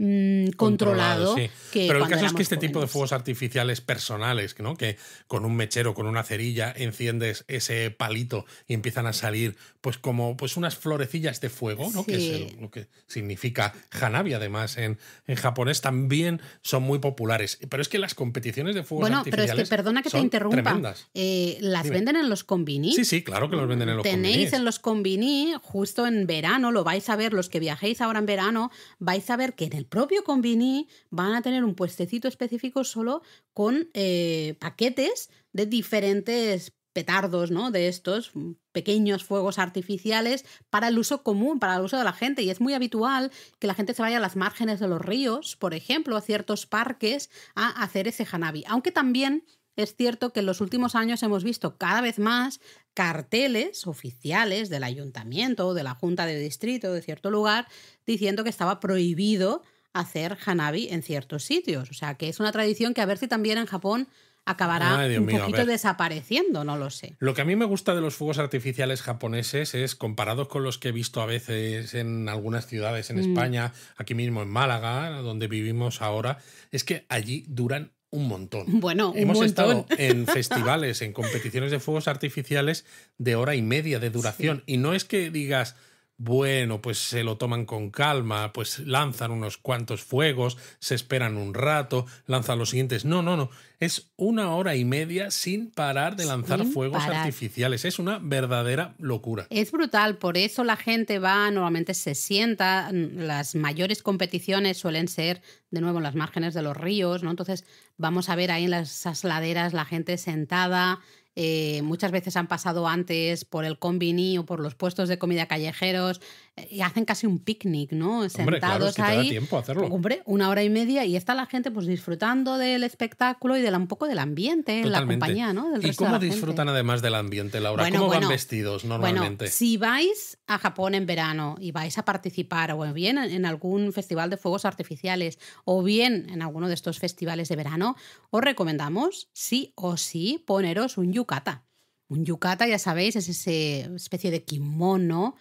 Mm, controlado, pero el caso es que este tipo de fuegos artificiales personales ¿no? que con un mechero con una cerilla enciendes ese palito y empiezan a salir pues como pues unas florecillas de fuego que es lo que significa hanabi además en, en, japonés también son muy populares pero es que las competiciones de fuegos bueno, artificiales pero es que perdona que te interrumpa eh, las venden en los combini sí sí claro que los venden en los tenéis en los combini justo en verano lo vais a ver los que viajéis ahora en verano vais a ver que en el propio Convini van a tener un puestecito específico solo con eh, paquetes de diferentes petardos, ¿no? De estos mm, pequeños fuegos artificiales para el uso común, para el uso de la gente. Y es muy habitual que la gente se vaya a las márgenes de los ríos, por ejemplo, a ciertos parques, a hacer ese hanabi. Aunque también es cierto que en los últimos años hemos visto cada vez más carteles oficiales del ayuntamiento o de la junta de distrito de cierto lugar diciendo que estaba prohibido hacer hanabi en ciertos sitios. O sea, que es una tradición que a ver si también en Japón acabará un poquito desapareciendo, no lo sé. Lo que a mí me gusta de los fuegos artificiales japoneses es, comparados con los que he visto a veces en algunas ciudades en mm. España, aquí mismo en Málaga, donde vivimos ahora, es que allí duran un montón. Bueno, hemos estado en festivales, en competiciones de fuegos artificiales de hora y media de duración. Y no es que digas, bueno, pues se lo toman con calma, pues lanzan unos cuantos fuegos, se esperan un rato, lanzan los siguientes. No, no, no. Es una hora y media sin parar de lanzar fuegos artificiales. Es una verdadera locura. Es brutal, por eso la gente va, normalmente se sienta. Mm, las mayores competiciones suelen ser, de nuevo, en las márgenes de los ríos, ¿no? Entonces vamos a ver ahí en las, esas laderas la gente sentada eh, muchas veces han pasado antes por el convini o por los puestos de comida callejeros, y hacen casi un picnic, ¿no? Sentados hombre, claro, que tiempo hacerlo. Hombre, una hora y media y está la gente pues disfrutando del espectáculo y del un poco del ambiente, en la compañía, ¿no? ¿Y cómo disfrutan además del ambiente, Laura? hora ¿Cómo van vestidos normalmente? si vais a Japón en verano y vais a participar o bien en algún festival de fuegos artificiales o bien en alguno de estos festivales de verano, os recomendamos sí o sí poneros un yukata. Un yukata, ya sabéis, es esa especie de kimono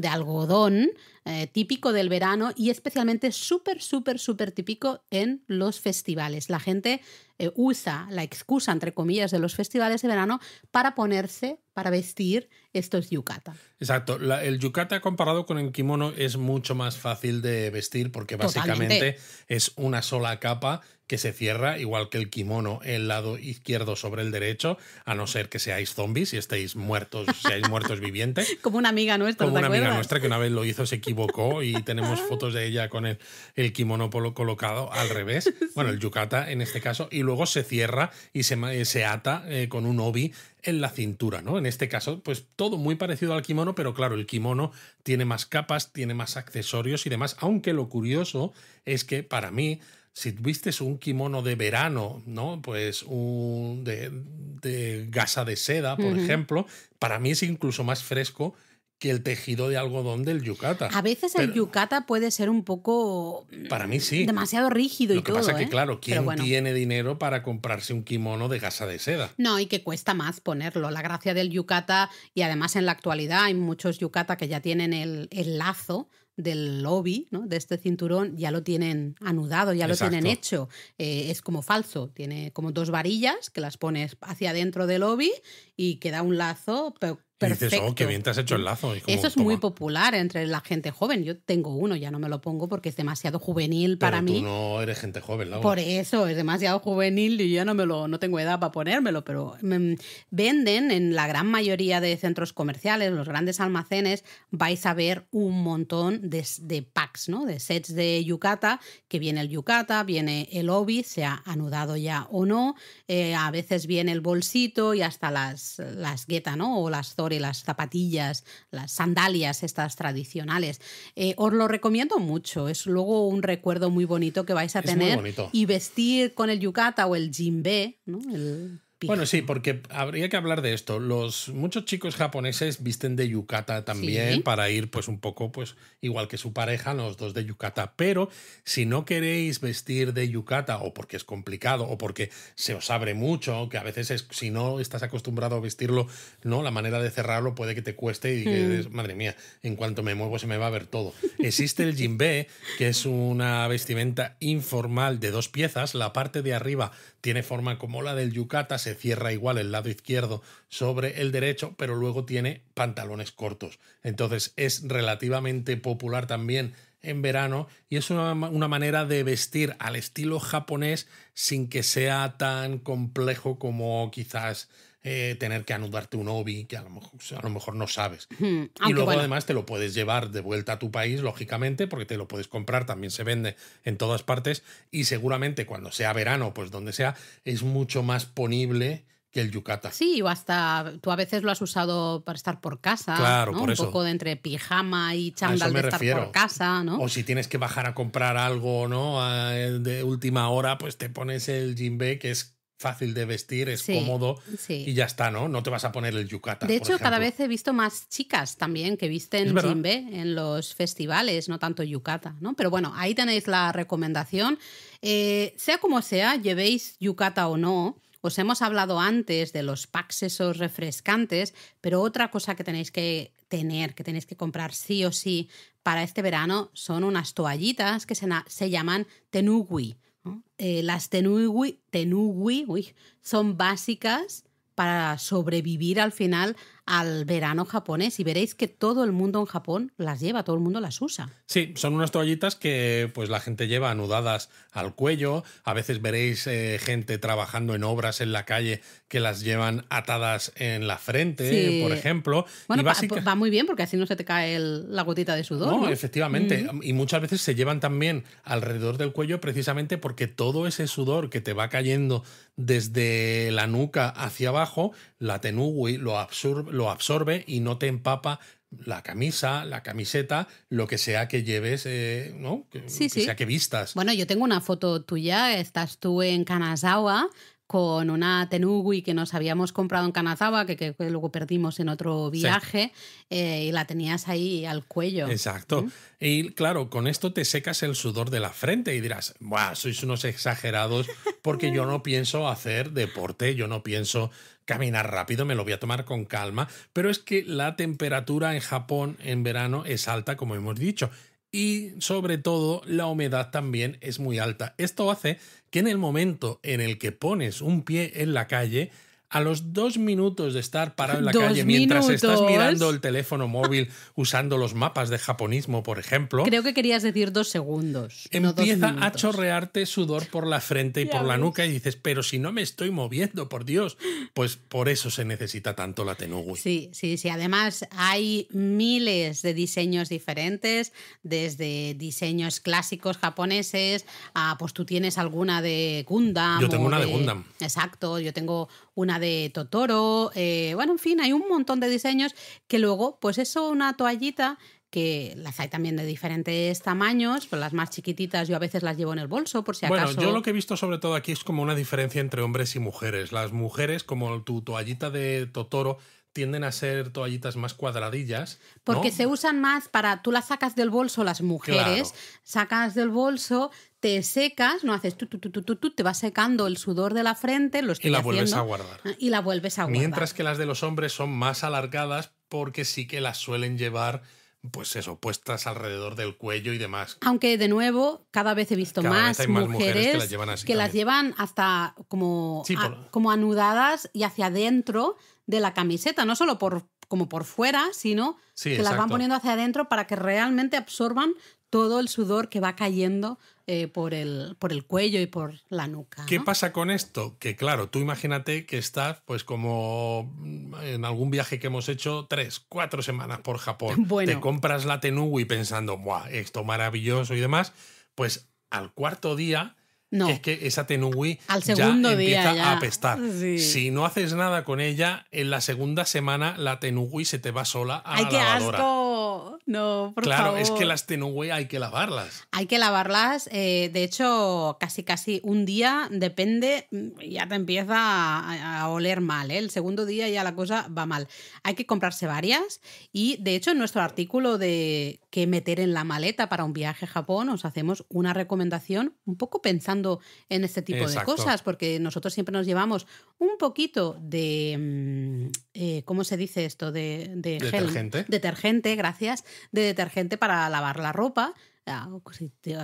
de algodón eh, típico del verano y especialmente súper, súper, súper típico en los festivales. La gente eh, usa la excusa, entre comillas, de los festivales de verano para ponerse, para vestir estos yukata. Exacto. el yukata comparado con el kimono es mucho más fácil de vestir porque básicamente es una sola capa que se cierra igual que el kimono el lado izquierdo sobre el derecho, a no ser que seáis zombies y estéis muertos, seáis muertos vivientes. Como una amiga nuestra. Como una amiga nuestra que una vez lo hizo, se equivocó y tenemos fotos de ella con el, el kimono colocado al revés, bueno, el yukata en este caso, y luego se cierra y se, eh, se ata eh, con un obi en la cintura, ¿no? En este caso, pues todo muy parecido al kimono, pero claro, el kimono tiene más capas, tiene más accesorios y demás, aunque lo curioso es que para mí, si vistes un kimono de verano, ¿no? Pues un de, gasa de seda, por ejemplo, para mí es incluso más fresco que el tejido de algodón del yucata. A veces el yucata puede ser un poco... Para mí sí. Demasiado rígido y todo. Lo que pasa es que, ¿eh? claro, ¿quién tiene dinero para comprarse un kimono de gasa de seda? No, y que cuesta más ponerlo. La gracia del yucata, y además en la actualidad hay muchos yucata que ya tienen el, lazo, del lobby, ¿no? de este cinturón, ya lo tienen anudado, ya lo tienen hecho. Eh, es como falso, tiene como dos varillas que las pones hacia adentro del lobby y queda un lazo, Oh, Perfecto. Y bien te has hecho el lazo. Eso es muy popular entre la gente joven. Yo tengo uno, ya no me lo pongo porque es demasiado juvenil para pero tú mí. No eres gente joven, Laura. Por eso, es demasiado juvenil y ya no me lo, no tengo edad para ponérmelo, pero mm, venden en la gran mayoría de centros comerciales, los grandes almacenes, vais a ver un montón de, packs, ¿no? De sets de yucata, que viene el yucata, viene el obi, sea anudado ya o no, eh, a veces viene el bolsito y hasta las, las gueta, ¿no? O las zonas las zapatillas, las sandalias estas tradicionales. Eh, os lo recomiendo mucho, es luego un recuerdo muy bonito que vais a tener. Y vestir con el yukata o el jimbe, ¿no? El... Bueno, sí, porque habría que hablar de esto. Los muchos chicos japoneses visten de yukata también para ir pues un poco pues igual que su pareja, los dos de yukata, pero si no queréis vestir de yukata o porque es complicado o porque se os abre mucho, que a veces si no estás acostumbrado a vestirlo, no, la manera de cerrarlo puede que te cueste y que, hmm. madre mía, en cuanto me muevo se me va a ver todo. Existe el jinbe, que es una vestimenta informal de dos piezas, la parte de arriba tiene forma como la del yukata, se cierra igual el lado izquierdo sobre el derecho, pero luego tiene pantalones cortos. Entonces es relativamente popular también en verano y es una, manera de vestir al estilo japonés sin que sea tan complejo como quizás eh, tener que anudarte un obi que a lo mejor, no sabes. y luego además te lo puedes llevar de vuelta a tu país, lógicamente, porque te lo puedes comprar, también se vende en todas partes y seguramente cuando sea verano, pues donde sea, es mucho más ponible que el yucata. Sí, o hasta tú a veces lo has usado para estar por casa, claro, un poco de entre pijama y chándal de estar por casa, ¿no? O si tienes que bajar a comprar algo, ¿no? De última hora, pues te pones el Jinbe que es fácil de vestir, es cómodo y ya está, ¿no? No te vas a poner el yucata. De hecho, cada vez he visto más chicas también que visten jimbe en los festivales, no tanto yucata, ¿no? Pero bueno, ahí tenéis la recomendación. Eh, sea como sea, llevéis yucata o no, os hemos hablado antes de los packs esos refrescantes, pero otra cosa que tenéis que tener, que tenéis que comprar sí o sí para este verano, son unas toallitas que se llaman tenugui. Eh, las tenugui, tenugui son básicas para sobrevivir al final al verano japonés y veréis que todo el mundo en Japón las lleva, todo el mundo las usa. Sí, son unas toallitas que pues la gente lleva anudadas al cuello, a veces veréis eh, gente trabajando en obras en la calle que las llevan atadas en la frente, por ejemplo. Bueno, va, muy bien porque así no se te cae la gotita de sudor. No, efectivamente, y muchas veces se llevan también alrededor del cuello precisamente porque todo ese sudor que te va cayendo desde la nuca hacia abajo la tenue lo absorbe, lo absorbe y no te empapa la camisa, la camiseta, lo que sea que lleves, eh, ¿no? sea que vistas. Bueno, yo tengo una foto tuya, estás tú en Kanazawa con una tenugui que nos habíamos comprado en Kanazawa, que, luego perdimos en otro viaje, eh, y la tenías ahí al cuello. Exacto. ¿Mm? Y claro, con esto te secas el sudor de la frente y dirás, Buah, sois unos exagerados porque yo no pienso hacer deporte, yo no pienso caminar rápido, me lo voy a tomar con calma, pero es que la temperatura en Japón en verano es alta, como hemos dicho y sobre todo la humedad también es muy alta. Esto hace que en el momento en el que pones un pie en la calle, a los dos minutos de estar parado en la calle mientras estás mirando el teléfono móvil usando los mapas de japonismo, por ejemplo. Creo que querías decir dos segundos. Empieza a chorrearte sudor por la frente y por la nuca y dices, pero si no me estoy moviendo, por Dios. Pues por eso se necesita tanto la Tenugui. Sí, sí, sí. Además, hay miles de diseños diferentes, desde diseños clásicos japoneses a, pues tú tienes alguna de Gundam. Yo tengo una de Gundam. Exacto, yo tengo una de Totoro, eh, bueno, en fin, hay un montón de diseños que luego, pues eso, una toallita que las hay también de diferentes tamaños, pero pues las más chiquititas yo a veces las llevo en el bolso por si acaso. Bueno, yo lo que he visto sobre todo aquí es como una diferencia entre hombres y mujeres. Las mujeres, como tu toallita de Totoro, tienden a ser toallitas más cuadradillas. Porque se usan más para, tú las sacas del bolso las mujeres, sacas del bolso, te secas, no haces tú, tú, tú, tú, te va secando el sudor de la frente, lo estoy y la vuelves a guardar. Ah, y la vuelves a guardar. Mientras que las de los hombres son más alargadas porque sí que las suelen llevar pues eso, puestas alrededor del cuello y demás. Aunque de nuevo, cada vez he visto más, mujeres, que las llevan hasta como, como anudadas y hacia adentro de la camiseta, no solo por, como por fuera, sino que las van poniendo hacia adentro para que realmente absorban todo el sudor que va cayendo eh, por, el, por el cuello y por la nuca. ¿Qué pasa con esto? Que claro, tú imagínate que estás, pues como en algún viaje que hemos hecho, tres, cuatro semanas por Japón. Te compras la tenugui pensando, ¡buah! Esto maravilloso y demás. Pues al cuarto día. es que esa tenugui empieza a apestar. Si no haces nada con ella, en la segunda semana la tenugui se te va sola a la lavadora. Asco. No, claro, es que las tenue hay que lavarlas. Hay que lavarlas. Eh, de hecho, casi casi un día, depende, mm, ya te empieza a, oler mal. ¿eh? El segundo día ya la cosa va mal. Hay que comprarse varias. Y de hecho, en nuestro artículo de qué meter en la maleta para un viaje a Japón, os hacemos una recomendación un poco pensando en este tipo de cosas, porque nosotros siempre nos llevamos un poquito de. Mm, eh, ¿Cómo se dice esto? De, de detergente. detergente, gracias de detergente para lavar la ropa,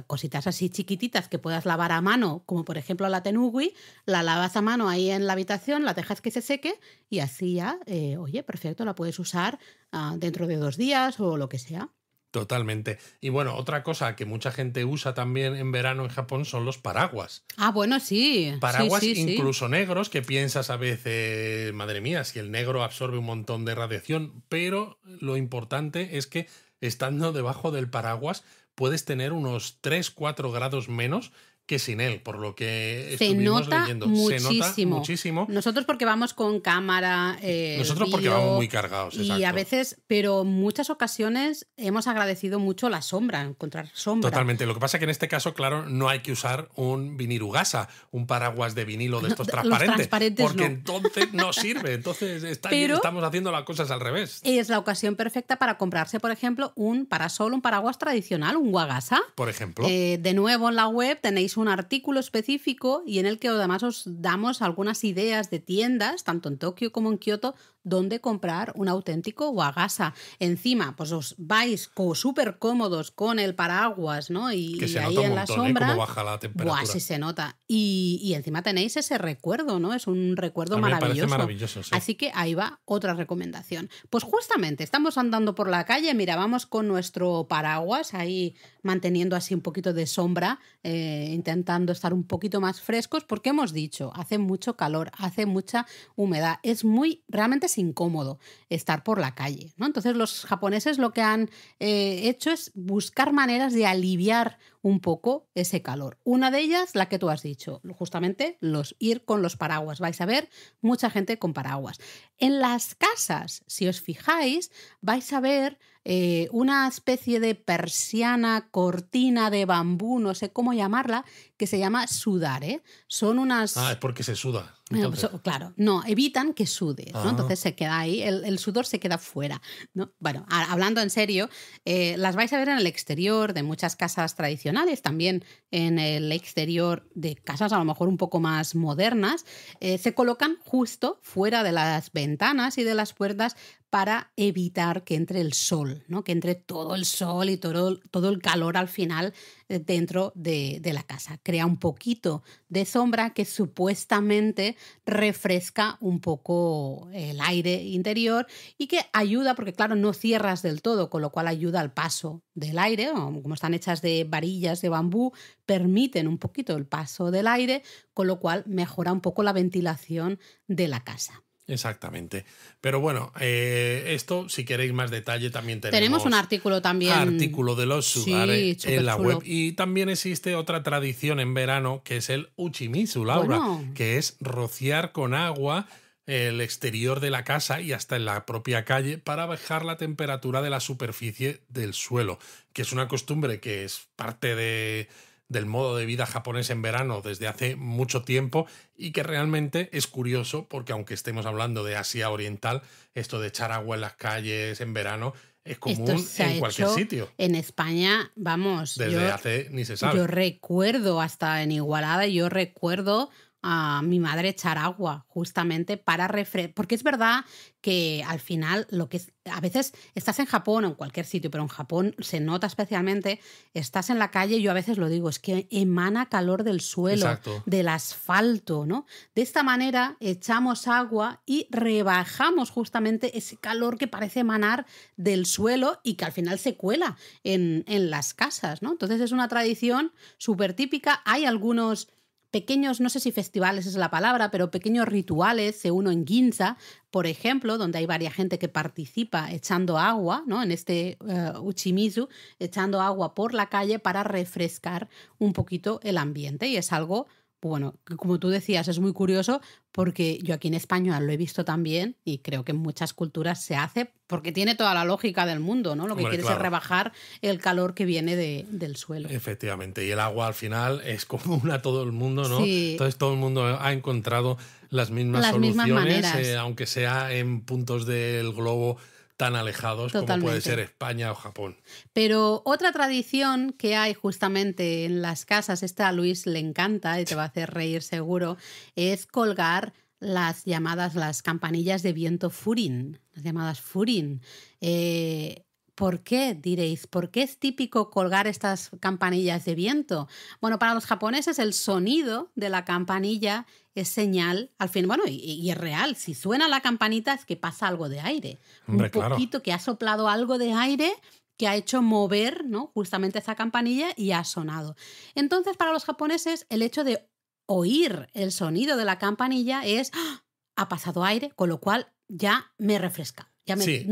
cositas así chiquititas que puedas lavar a mano, como por ejemplo la tenugui, la lavas a mano ahí en la habitación, la dejas que se seque y así ya, eh, oye, perfecto, la puedes usar ah, dentro de dos días o lo que sea. Totalmente. Y bueno, otra cosa que mucha gente usa también en verano en Japón son los paraguas. Ah, bueno, sí. Paraguas incluso negros que piensas a veces, madre mía, si el negro absorbe un montón de radiación, pero lo importante es que estando debajo del paraguas puedes tener unos 3-4 grados menos que sin él, por lo que se nota Muchísimo. muchísimo. Nosotros porque vamos con cámara. Eh, Nosotros porque vamos muy cargados. Y a veces, pero muchas ocasiones hemos agradecido mucho la sombra, encontrar sombra. Totalmente. Lo que pasa es que en este caso, claro, no hay que usar un vinirugasa, un paraguas de vinilo de estos transparentes, Porque entonces no sirve. Entonces estamos haciendo las cosas al revés. Y Es la ocasión perfecta para comprarse, por ejemplo, un parasol, un paraguas tradicional, un guagasa. Por ejemplo. Eh, de nuevo en la web tenéis un artículo específico y en el que además os damos algunas ideas de tiendas, tanto en Tokio como en Kioto, donde comprar un auténtico wagasa. Encima, pues os vais súper cómodos con el paraguas, ¿no? Y, ahí en la sombra. baja se nota. Y, encima tenéis ese recuerdo, ¿no? Es un recuerdo maravilloso. Así que ahí va otra recomendación. Pues justamente estamos andando por la calle, mira, vamos con nuestro paraguas ahí manteniendo así un poquito de sombra, eh, intentando estar un poquito más frescos porque hemos dicho, hace mucho calor, hace mucha humedad, es muy, realmente es incómodo estar por la calle, ¿no? Entonces los japoneses lo que han eh, hecho es buscar maneras de aliviar un poco ese calor. Una de ellas, la que tú has dicho, justamente los ir con los paraguas. Vais a ver mucha gente con paraguas. En las casas, si os fijáis, vais a ver eh, una especie de persiana, cortina de bambú, no sé cómo llamarla, que se llama sudar. ¿eh? Son unas. Ah, es porque se suda. Pues, claro, no, evitan que sude, ¿no? Ah. Entonces se queda ahí, el, sudor se queda fuera, ¿no? Bueno, hablando en serio, eh, las vais a ver en el exterior de muchas casas tradicionales, también en el exterior de casas a lo mejor un poco más modernas, eh, se colocan justo fuera de las ventanas y de las puertas para evitar que entre el sol, ¿no? que entre todo el sol y todo, todo el calor al final eh, dentro de, de, la casa. Crea un poquito de sombra que supuestamente refresca un poco el aire interior y que ayuda, porque claro, no cierras del todo, con lo cual ayuda al paso del aire, como están hechas de varillas de bambú, permiten un poquito el paso del aire, con lo cual mejora un poco la ventilación de la casa. Exactamente. Pero bueno, eh, esto, si queréis más detalle, también tenemos. Tenemos un artículo también. Artículo de los sugares en la web. Y también existe otra tradición en verano que es el uchimizu, Laura, que es rociar con agua el exterior de la casa y hasta en la propia calle para bajar la temperatura de la superficie del suelo, que es una costumbre que es parte de del modo de vida japonés en verano desde hace mucho tiempo y que realmente es curioso porque aunque estemos hablando de Asia Oriental, esto de echar agua en las calles en verano es común en cualquier sitio. En España, vamos. Desde hace ni se sabe. Yo recuerdo hasta en Igualada, yo recuerdo a mi madre echar agua, justamente para refrescar. Porque es verdad que al final lo que A veces estás en Japón o en cualquier sitio, pero en Japón se nota especialmente. Estás en la calle, yo a veces lo digo, es que emana calor del suelo, del asfalto, ¿no? De esta manera echamos agua y rebajamos justamente ese calor que parece emanar del suelo y que al final se cuela en, en las casas, ¿no? Entonces es una tradición súper típica. Hay algunos pequeños, no sé si festivales es la palabra, pero pequeños rituales, se uno en Ginza, por ejemplo, donde hay varias gente que participa echando agua, ¿no? En este eh, Uchimizu, echando agua por la calle para refrescar un poquito el ambiente y es algo bueno, como tú decías, es muy curioso porque yo aquí en España lo he visto también y creo que en muchas culturas se hace porque tiene toda la lógica del mundo, ¿no? Lo que quiere es rebajar el calor que viene del suelo. Efectivamente, y el agua al final es común a todo el mundo, ¿no? Entonces todo el mundo ha encontrado las mismas soluciones, eh, aunque sea en puntos del globo tan alejados como puede ser España o Japón. Pero otra tradición que hay justamente en las casas, esta a Luis le encanta y te va a hacer reír seguro, es colgar las llamadas, las campanillas de viento furin, las llamadas furin. Eh, ¿Por qué? Diréis, ¿por qué es típico colgar estas campanillas de viento? Bueno, para los japoneses el sonido de la campanilla es señal al fin, bueno, y, es real, si suena la campanita es que pasa algo de aire. un poquito que ha soplado algo de aire que ha hecho mover, ¿no? Justamente esa campanilla y ha sonado. Entonces, para los japoneses, el hecho de oír el sonido de la campanilla es ¡ah! ha pasado aire, con lo cual ya me refresca sí,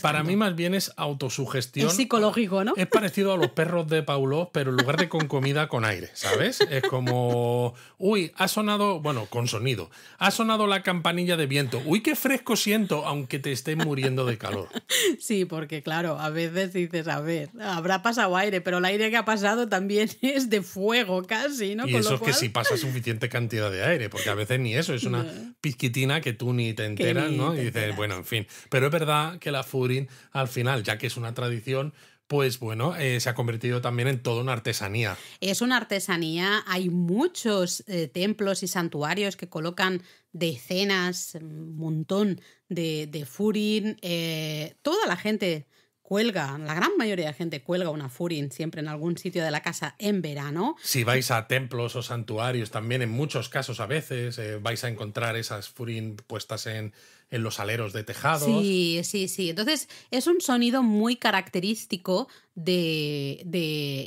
Para mí más bien es autosugestión. Es psicológico, ¿no? Es parecido a los perros de Pauló, pero en lugar de con comida, con aire, ¿sabes? Es como, uy, ha sonado, bueno, con sonido, ha sonado la campanilla de viento. Uy, qué fresco siento, aunque te esté muriendo de calor. Sí, porque claro, a veces dices, a ver, habrá pasado aire, pero el aire que ha pasado también es de fuego casi, ¿no? Y eso es que si pasa suficiente cantidad de aire, porque a veces ni eso, es una pisquitina que tú ni te enteras, ¿no? y dices, bueno, en fin. Pero es verdad que la Furin, al final, ya que es una tradición, pues bueno, eh, se ha convertido también en toda una artesanía. Es una artesanía, hay muchos eh, templos y santuarios que colocan decenas, un montón de, furin, eh, toda la gente cuelga, la gran mayoría de gente cuelga una furin siempre en algún sitio de la casa en verano. Si vais a templos o santuarios también, en muchos casos a veces, vais a encontrar esas furin puestas en, en los aleros de tejados. Sí, sí, sí. Entonces es un sonido muy característico de,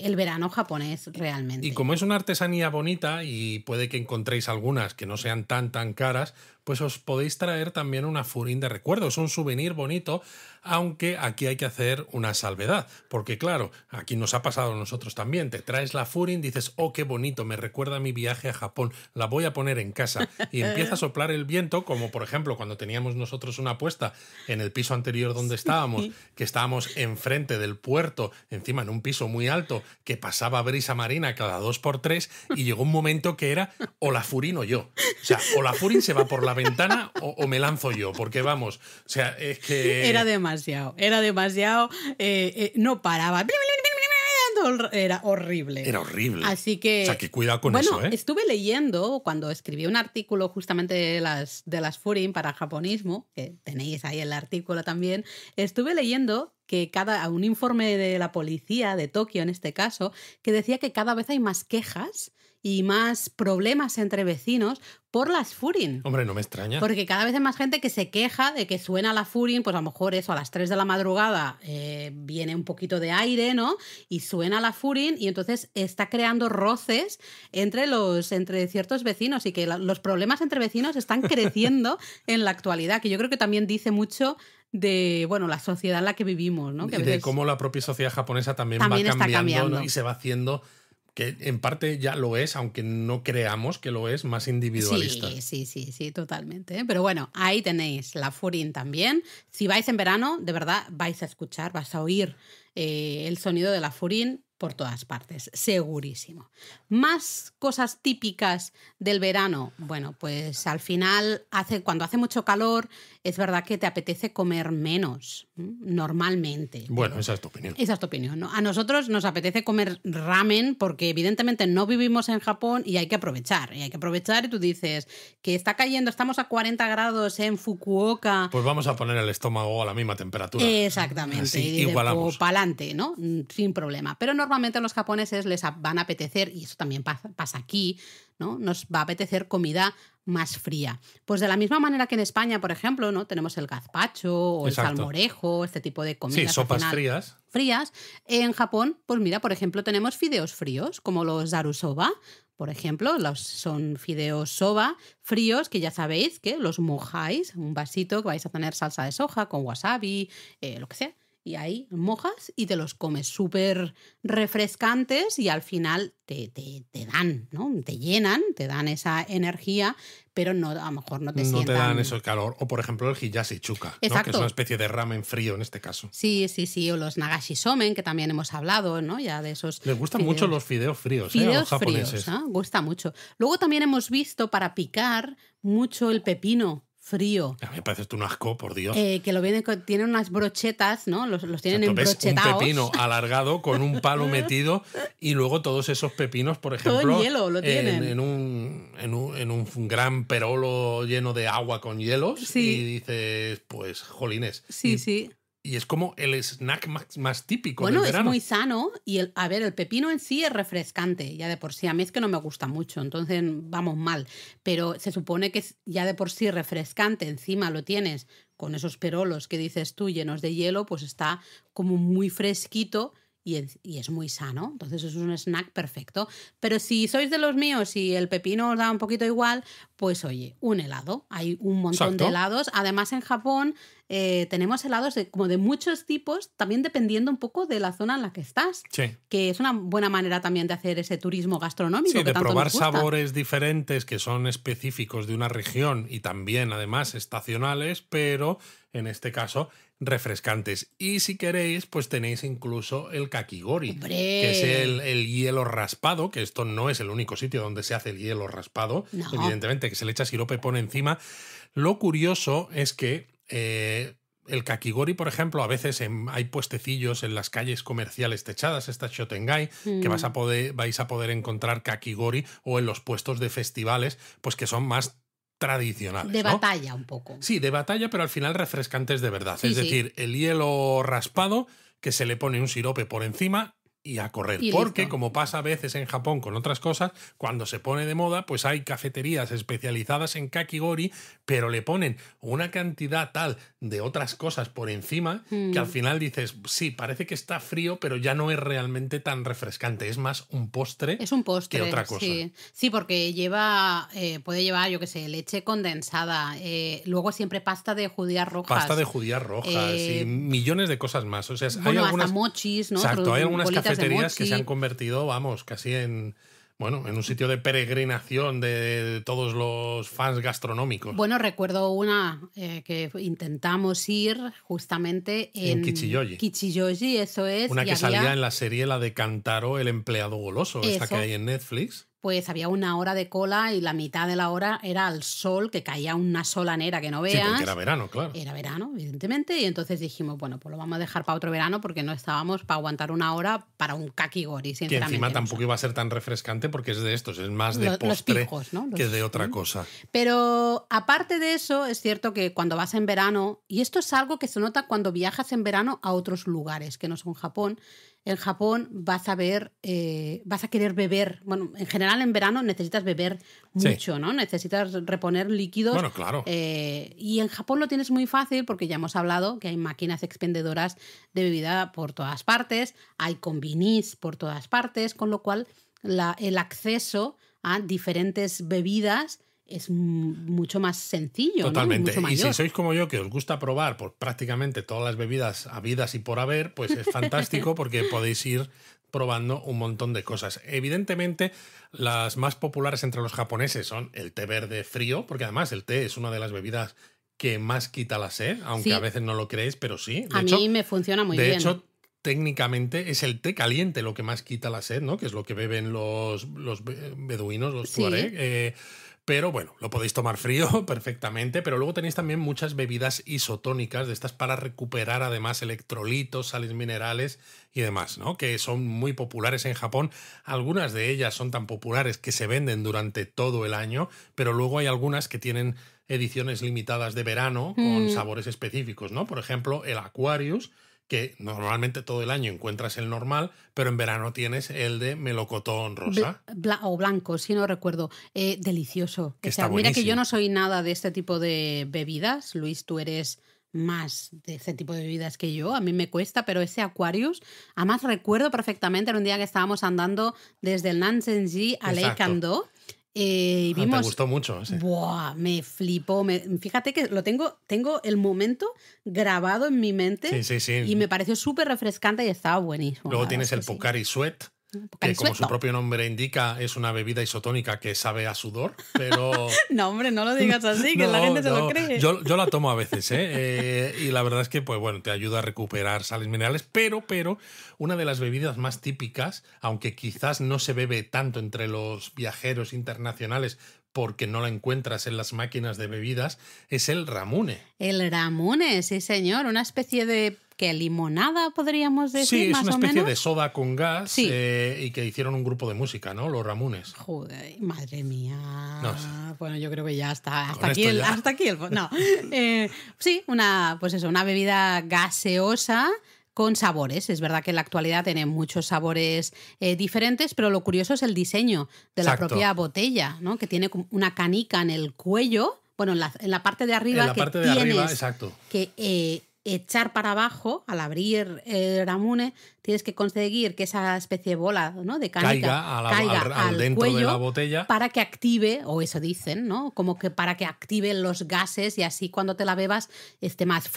el verano japonés realmente. Y como es una artesanía bonita y puede que encontréis algunas que no sean tan tan caras, pues os podéis traer también una furín de recuerdos, un souvenir bonito, aunque aquí hay que hacer una salvedad, porque claro, aquí nos ha pasado a nosotros también, te traes la furin, dices, oh, qué bonito, me recuerda mi viaje a Japón, la voy a poner en casa, y empieza a soplar el viento, como por ejemplo cuando teníamos nosotros una apuesta en el piso anterior donde estábamos, que estábamos enfrente del puerto, encima en un piso muy alto, que pasaba brisa marina cada dos por tres, y llegó un momento que era o la furín o yo, o sea, o la furín se va por la ventana o, me lanzo yo, porque vamos, o sea, es que... Era demasiado, era demasiado, eh, eh, no paraba. Era horrible. Era horrible. Así que. O sea, que cuidado con eso, ¿eh? Estuve leyendo cuando escribí un artículo justamente de las, de las Furin para japonismo, que tenéis ahí el artículo también. Estuve leyendo que cada un informe de la policía de Tokio en este caso que decía que cada vez hay más quejas y más problemas entre vecinos por las Furin. Hombre, no me extraña. Porque cada vez hay más gente que se queja de que suena la Furin, pues a lo mejor eso, a las 3 de la madrugada eh, viene un poquito de aire, ¿no? Y suena la Furin y entonces está creando roces entre, los, entre ciertos vecinos y que los problemas entre vecinos están creciendo en la actualidad, que yo creo que también dice mucho de bueno la sociedad en la que vivimos, ¿no? y de cómo la propia sociedad japonesa también, va cambiando, y se va haciendo que en parte ya lo es, aunque no creamos que lo es, más individualista. Sí, sí, sí, totalmente. ¿eh? Pero bueno, ahí tenéis la Furin también. Si vais en verano, de verdad vais a escuchar, vas a oír eh, el sonido de la Furin por todas partes, segurísimo. Más cosas típicas del verano. Bueno, pues al final, hace, cuando hace mucho calor, es verdad que te apetece comer menos, normalmente. Bueno, esa es tu opinión. Esa es tu opinión. A nosotros nos apetece comer ramen porque evidentemente no vivimos en Japón y hay que aprovechar. Y hay que aprovechar y tú dices que está cayendo, estamos a 40 grados en Fukuoka. Pues vamos a poner el estómago a la misma temperatura. Exactamente. Así, y igualamos. Pues pa'lante, ¿no? Sin problema. Pero normalmente normalmente a los japoneses les van a apetecer, y eso también pasa aquí, ¿no? nos va a apetecer comida más fría. Pues de la misma manera que en España, por ejemplo, ¿no? tenemos el gazpacho o el salmorejo, este tipo de comidas. Sí, sopas frías. Frías. En Japón, pues mira, por ejemplo, tenemos fideos fríos, como los darusoba, por ejemplo, los, son fideos soba fríos, que ya sabéis que los mojáis, un vasito que vais a tener salsa de soja con wasabi, eh, lo que sea, y ahí mojas y te los comes súper refrescantes y al final te, te, dan, ¿no? Te llenan, te dan esa energía, pero no, a lo mejor no te No te dan eso el calor. O por ejemplo el hiyashi chuka, que es una especie de ramen frío en este caso. Sí, sí, sí. O los nagashi somen, que también hemos hablado, ¿no? Ya de esos... Les gustan eh, mucho los fideos fríos, los ¿eh? japoneses. Fríos, ¿eh? Gusta mucho. Luego también hemos visto para picar mucho el pepino frío. Me parece esto un asco, por Dios. Eh, que lo vienen con, tienen unas brochetas, ¿no? Los, tienen en un pepino alargado con un palo metido y luego todos esos pepinos, por ejemplo. Todo en hielo lo tienen. En, un, en, un, en, un, gran perolo lleno de agua con hielos. Y dices, pues, jolines. Sí, sí y es como el snack más, típico. Bueno, es muy sano y, el, a ver, el pepino en sí es refrescante, ya de por sí. A mí es que no me gusta mucho, entonces vamos mal. Pero se supone que ya de por sí refrescante, encima lo tienes con esos perolos que dices tú llenos de hielo, pues está como muy fresquito y es, muy sano. Entonces es un snack perfecto. Pero si sois de los míos y el pepino os da un poquito igual, pues oye, un helado. Hay un montón de helados. Además en Japón eh, tenemos helados como de muchos tipos, también dependiendo un poco de la zona en la que estás. Sí. Que es una buena manera también de hacer ese turismo gastronómico. Sí, de probar sabores diferentes que son específicos de una región y también, además, estacionales, pero en este caso refrescantes. Y si queréis, pues tenéis incluso el kakigori, que es el, hielo raspado, que esto no es el único sitio donde se hace el hielo raspado, evidentemente, que se le echa sirope pone encima. Lo curioso es que eh, el kakigori, por ejemplo, a veces hay puestecillos en las calles comerciales techadas, estas Shotengai, que vas a mm. poder, vais a poder encontrar kakigori o en los puestos de festivales, pues que son más tradicionales. De batalla un poco. Sí, de batalla, pero al final refrescantes de verdad. es decir, el hielo raspado que se le pone un sirope por encima y a correr. porque, como pasa a veces en Japón con otras cosas, cuando se pone de moda, pues hay cafeterías especializadas en kakigori, pero le ponen una cantidad tal de otras cosas por encima que al mm. final dices, sí, parece que está frío, pero ya no es realmente tan refrescante. Es más un postre, que otra cosa. Sí, porque lleva, eh, puede llevar, yo qué sé, leche condensada, eh, luego siempre pasta de judías rojas. Pasta de judías rojas y eh, millones de cosas más. O sea, hay algunas. mochis, ¿no? Exacto, hay algunas cafeterías que se han convertido, vamos, casi en bueno, en un sitio de peregrinación de todos los fans gastronómicos. Bueno, recuerdo una eh, que intentamos ir justamente en, en Kichiyoji. Kichiyoji, eso es. Una que salía en la serie, la de Cantaro, el empleado goloso, esa que hay en Netflix pues había una hora de cola y la mitad de la hora era al sol, que caía una solanera que no veas. Sí, porque era verano, claro. Era verano, evidentemente, y entonces dijimos, bueno, pues lo vamos a dejar para otro verano porque no estábamos para aguantar una hora para un kakigori, sinceramente. Que encima tampoco iba a ser tan refrescante porque es de estos, es más de postre ¿no? que de otra cosa. Pero aparte de eso, es cierto que cuando vas en verano, y esto es algo que se nota cuando viajas en verano a otros lugares que no son Japón, en Japón vas a ver, eh, vas a querer beber. Bueno, en general en verano necesitas beber mucho, ¿no? Necesitas reponer líquidos. Bueno, claro. Eh, y en Japón lo tienes muy fácil porque ya hemos hablado que hay máquinas expendedoras de bebida por todas partes, hay combinis por todas partes, con lo cual el acceso a diferentes bebidas es mucho más sencillo. Totalmente. y si sois como yo, que os gusta probar por prácticamente todas las bebidas habidas y por haber, pues es fantástico porque podéis ir probando un montón de cosas. Evidentemente, las más populares entre los japoneses son el té verde frío, porque además el té es una de las bebidas que más quita la sed, aunque a veces no lo creéis, pero sí. a mí me funciona muy bien. De hecho, técnicamente es el té caliente lo que más quita la sed, ¿no? Que es lo que beben los, los beduinos, los tuareg. Eh, pero bueno, lo podéis tomar frío perfectamente, pero luego tenéis también muchas bebidas isotónicas de estas para recuperar además electrolitos, sales minerales y demás, ¿no? Que son muy populares en Japón. Algunas de ellas son tan populares que se venden durante todo el año, pero luego hay algunas que tienen ediciones limitadas de verano con mm. sabores específicos, ¿no? Por ejemplo, el Aquarius que normalmente todo el año encuentras el normal, pero en verano tienes el de melocotón rosa. o blanco, si no recuerdo. Eh, delicioso. mira que yo no soy nada de este tipo de bebidas. Luis, tú eres más de este tipo de bebidas que yo. A mí me cuesta, pero ese Aquarius, además recuerdo perfectamente un día que estábamos andando desde el Nansenji a Lake eh, y ah, vimos, gustó mucho. me flipó. Me, fíjate que lo tengo, tengo el momento grabado en mi mente. y me pareció súper refrescante y estaba buenísimo. Luego tienes el Pocari Sweat, que como su propio nombre indica, es una bebida isotónica que sabe a sudor, pero... no, hombre, no lo digas así, que la gente se lo cree. Yo, la tomo a veces, ¿eh? ¿eh? Y la verdad es que, pues bueno, te ayuda a recuperar sales minerales, pero, pero, una de las bebidas más típicas, aunque quizás no se bebe tanto entre los viajeros internacionales, porque no la encuentras en las máquinas de bebidas, es el ramune. El ramune, sí señor, una especie de que limonada podríamos decir. Sí, es una especie de soda con gas eh, y que hicieron un grupo de música, ¿no? Los ramunes. Joder, madre mía. Bueno, yo creo que ya está. Hasta, aquí el, hasta aquí No. Eh, sí, una, pues eso, una bebida gaseosa con sabores. Es verdad que en la actualidad tienen muchos sabores eh, diferentes, pero lo curioso es el diseño de la propia botella, ¿no? que tiene una canica en el cuello, bueno, en la, parte de arriba. En la que parte de tienes arriba, exacto. Que eh, echar para abajo, al abrir el ramune, tienes que conseguir que esa especie de bola ¿no? de canica caiga, al, dentro cuello de la botella para que active, o eso dicen, ¿no? Como que para que active los gases y así cuando te la bebas esté más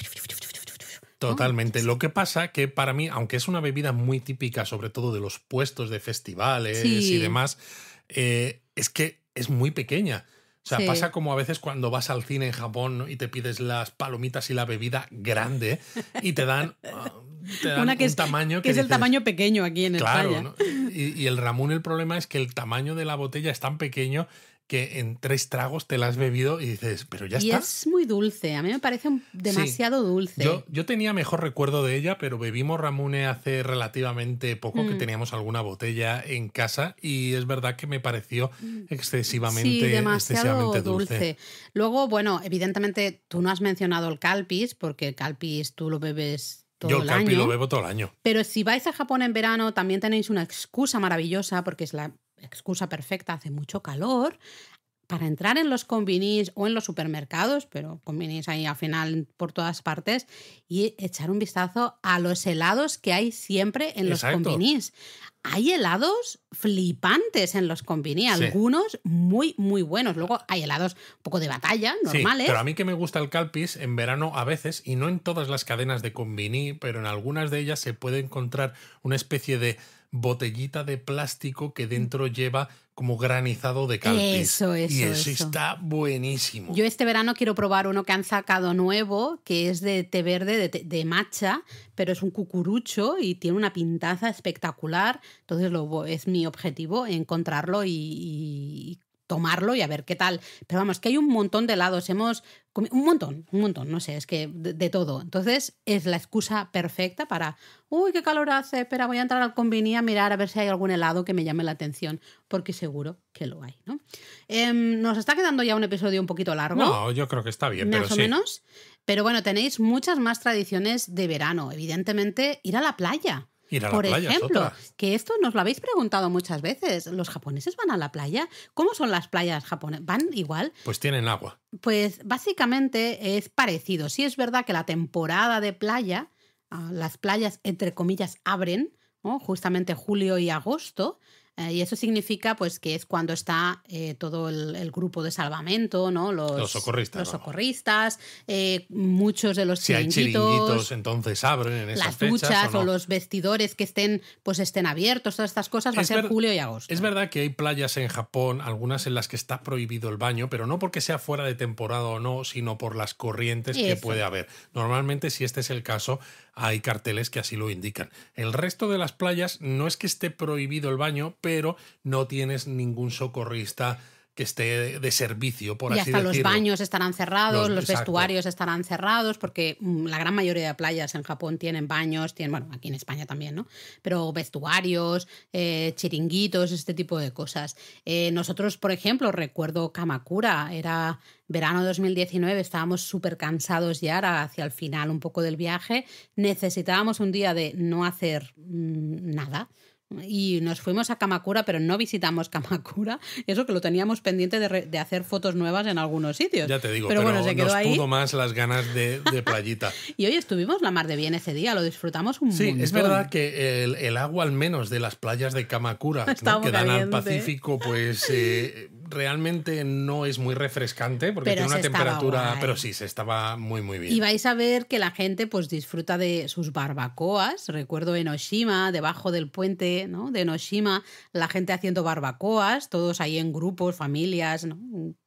Totalmente. Lo que pasa que para mí, aunque es una bebida muy típica, sobre todo de los puestos de festivales y demás, eh, es que es muy pequeña. O sea, pasa como a veces cuando vas al cine en Japón y te pides las palomitas y la bebida grande y te dan, ah, un tamaño que, es el tamaño pequeño aquí en España. Y, y, el Ramón, el problema es que el tamaño de la botella es tan pequeño que en tres tragos te la has bebido y dices, pero ya está. Y es muy dulce, a mí me parece demasiado dulce. Yo, tenía mejor recuerdo de ella, pero bebimos Ramune hace relativamente poco que mm. teníamos alguna botella en casa y es verdad que me pareció mm. excesivamente, excesivamente dulce. Luego, bueno, evidentemente tú no has mencionado el calpis, porque el calpis tú lo bebes todo el, el Calpis lo bebo todo el año. Pero si vais a Japón en verano, también tenéis una excusa maravillosa porque es la excusa perfecta, hace mucho calor, para entrar en los convenis o en los supermercados, pero convenis ahí al final por todas partes, y echar un vistazo a los helados que hay siempre en los convenis. Hay helados flipantes en los convenis, algunos muy, muy buenos. Luego hay helados un poco de batalla, normales. Sí, pero a mí que me gusta el calpis en verano a veces, y no en todas las cadenas de convenis, pero en algunas de ellas se puede encontrar una especie de botellita de plástico que dentro lleva como granizado de calpis. Eso, eso. Y eso, está buenísimo. Yo este verano quiero probar uno que han sacado nuevo, que es de té verde, de, de matcha, pero es un cucurucho y tiene una pintaza espectacular. Entonces es mi objetivo encontrarlo y tomarlo y a ver qué tal. Pero vamos, que hay un montón de helados. Hemos comido un montón, un montón, no sé, es que de, todo. Entonces es la excusa perfecta para, uy, qué calor hace, pero voy a entrar al conveni a mirar a ver si hay algún helado que me llame la atención, porque seguro que lo hay, ¿no? Em, nos está quedando ya un episodio un poquito largo. No, yo creo que está bien, más pero o menos. Pero bueno, tenéis muchas más tradiciones de verano. Evidentemente, ir a la playa. Por ejemplo, que esto nos lo habéis preguntado muchas veces. ¿Los japoneses van a la playa? ¿Cómo son las playas japonesas? ¿Van igual? Pues tienen agua. Pues básicamente es parecido. Sí es verdad que la temporada de playa, ah, las playas entre comillas abren, justamente julio y agosto, eh, y eso significa pues que es cuando está eh, todo el, grupo de salvamento, ¿no? Los, socorristas. Eh, muchos de los si chiringuitos, hay entonces abren en esas Las duchas ¿o, los vestidores que estén, pues estén abiertos, todas estas cosas, va a ser julio y agosto. Es verdad que hay playas en Japón, algunas en las que está prohibido el baño, pero no porque sea fuera de temporada o no, sino por las corrientes que puede haber. Normalmente, si este es el caso, hay carteles que así lo indican. El resto de las playas no es que esté prohibido el baño, pero no tienes ningún socorrista que esté de servicio, por así decirlo. Y hasta los baños estarán cerrados, los, vestuarios estarán cerrados, porque mm, la gran mayoría de playas en Japón tienen baños, tienen, bueno, aquí en España también, ¿no? Pero vestuarios, eh, chiringuitos, este tipo de cosas. Eh, nosotros, por ejemplo, recuerdo Kamakura, era verano 2019, estábamos súper cansados ya, era hacia el final un poco del viaje, necesitábamos un día de no hacer mm, nada y nos fuimos a Kamakura, pero no visitamos Kamakura. Eso que lo teníamos pendiente de, hacer fotos nuevas en algunos sitios. Ya te digo, pero, bueno, se quedó nos pudo más las ganas de, playita. y hoy estuvimos la mar de bien ese día, lo disfrutamos un montón. Sí, es verdad que el, agua al menos de las playas de Kamakura, que dan al Pacífico, pues eh, realmente no es muy refrescante porque tiene una temperatura, pero sí, se estaba muy, muy bien. Y vais a ver que la gente pues disfruta de sus barbacoas. Recuerdo Enoshima, debajo del puente ¿no? de Enoshima, la gente haciendo barbacoas, todos ahí en grupos, familias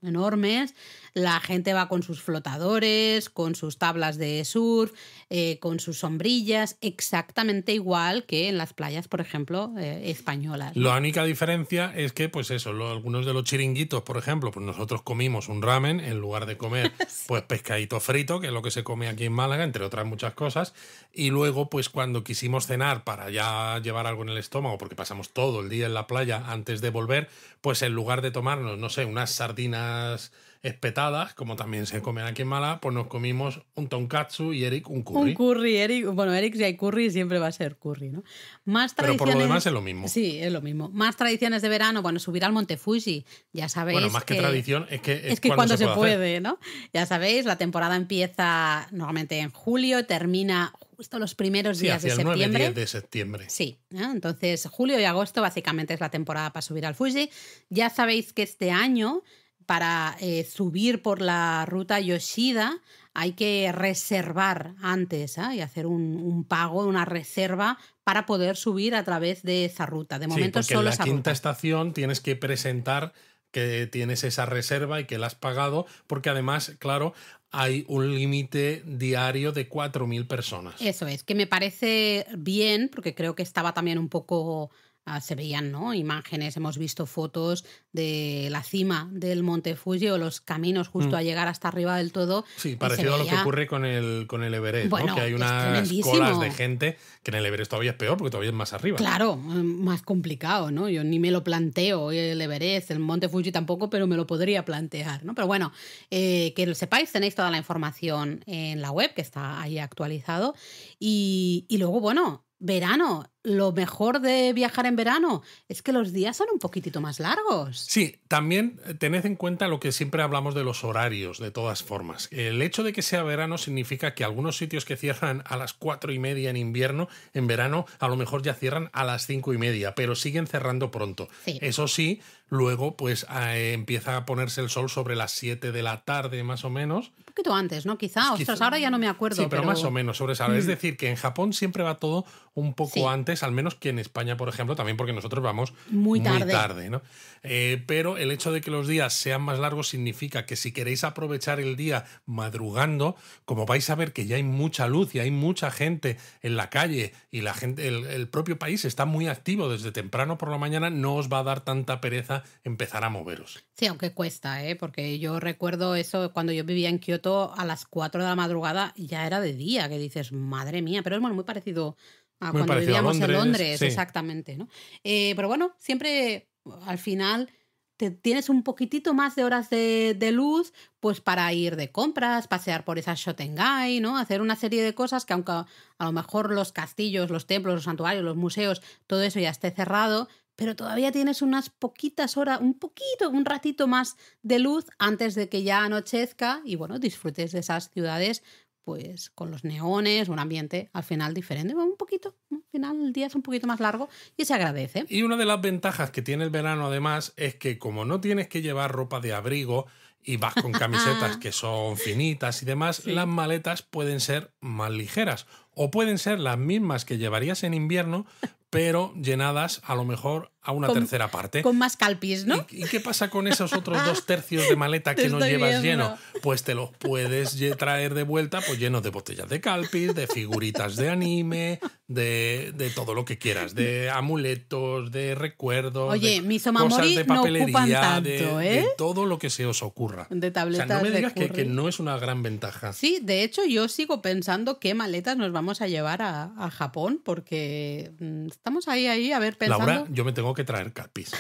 enormes. La gente va con sus flotadores, con sus tablas de surf, eh, con sus sombrillas, exactamente igual que en las playas, por ejemplo, eh, españolas. La única diferencia es que, pues eso, algunos de los chiringuitos, por ejemplo, pues nosotros comimos un ramen en lugar de comer, pues pescadito frito, que es lo que se come aquí en Málaga, entre otras muchas cosas. Y luego, pues cuando quisimos cenar para ya llevar algo en el estómago, porque pasamos todo el día en la playa antes de volver, pues en lugar de tomarnos, no sé, unas sardinas espetadas, como también se comen aquí en Mala, pues nos comimos un tonkatsu y Eric un curry. Un curry, Eric. Bueno, Eric si hay curry siempre va a ser curry, ¿no? Más tradiciones... Pero por lo demás es lo mismo. Sí, es lo mismo. Más tradiciones de verano, bueno, subir al Monte Fuji, ya sabéis. Bueno, más que, tradición, es que es, cuando, se, puede, ¿no? Ya sabéis, la temporada empieza normalmente en julio, termina justo los primeros días de septiembre. de septiembre. Sí, ¿eh? entonces julio y agosto básicamente es la temporada para subir al Fuji. Ya sabéis que este año para eh, subir por la ruta Yoshida hay que reservar antes ¿ah? y hacer un, pago, una reserva para poder subir a través de esa ruta. De momento solo en la quinta estación tienes que presentar que tienes esa reserva y que la has pagado, porque además, claro, hay un límite diario de 4.000 personas. Eso es, que me parece bien, porque creo que estaba también un poco Ah, se veían ¿no? imágenes, hemos visto fotos de la cima del Monte Fuji o los caminos justo mm. a llegar hasta arriba del todo. Sí, parecido a lo que ocurre con el, con el Everest, ¿no? que hay unas colas de gente que en el Everest todavía es peor porque todavía es más arriba. Claro, mm, más complicado, ¿no? Yo ni me lo planteo el Everest, el Monte Fuji tampoco, pero me lo podría plantear, ¿no? Pero bueno, eh, que lo sepáis, tenéis toda la información en la web que está ahí actualizado. y luego, bueno, verano. Lo mejor de viajar en verano es que los días son un poquitito más largos. Sí, también eh, tened en cuenta lo que siempre hablamos de los horarios, de todas formas. El hecho de que sea verano significa que algunos sitios que cierran a las cuatro y media en invierno, en verano a lo mejor ya cierran a las cinco y media, pero siguen cerrando pronto. Eso sí, Luego, pues eh, empieza a ponerse el sol sobre las 7 de la tarde, más o menos. Un poquito antes, ¿no? Quizá, ostras, ahora ya no me acuerdo. Sí, pero, más o menos sobre esa Es decir, que en Japón siempre va todo un poco antes, al menos que en España, por ejemplo, también porque nosotros vamos muy tarde. ¿no? Eh, pero el hecho de que los días sean más largos significa que si queréis aprovechar el día madrugando, como vais a ver que ya hay mucha luz y hay mucha gente en la calle y la gente, el propio país está muy activo desde temprano por la mañana, no os va a dar tanta pereza empezar a moveros. Sí, aunque cuesta, ¿eh? porque yo recuerdo eso cuando yo vivía en Kioto a las 4 de la madrugada, ya era de día, que dices, madre mía, pero es bueno, muy parecido a cuando vivíamos en Londres, exactamente. Eh, pero bueno, siempre al final te tienes un poquitito más de horas de, luz, pues para ir de compras, pasear por esa Shotengai, ¿no? Hacer una serie de cosas que aunque a lo mejor los castillos, los templos, los santuarios, los museos, todo eso ya esté cerrado, pero todavía tienes unas poquitas horas, un poquito, un ratito más de luz antes de que ya anochezca y bueno, disfrutes de esas ciudades pues con los neones, un ambiente al final diferente, un poquito, al final el día es un poquito más largo y se agradece. Y una de las ventajas que tiene el verano además es que como no tienes que llevar ropa de abrigo y vas con camisetas ah. que son finitas y demás, las maletas pueden ser más ligeras o pueden ser las mismas que llevarías en invierno, pero llenadas a lo mejor a una tercera parte. Con más calpis, ¿no? ¿Y, qué pasa con esos otros dos tercios de maleta que nos llevas lleno? Pues te los puedes traer de vuelta pues llenos de botellas de calpis, de figuritas de anime, de, todo lo que quieras, de amuletos, de recuerdos, Oye, de cosas de papelería, de, ¿eh? todo lo que se os ocurra. De tabletas o sea, no me digas que, no es una gran ventaja. Sí, de hecho yo sigo pensando qué maletas nos vamos a llevar a, Japón porque mm, estamos ahí, ahí, a ver, pensando... Laura, yo me tengo que traer capis.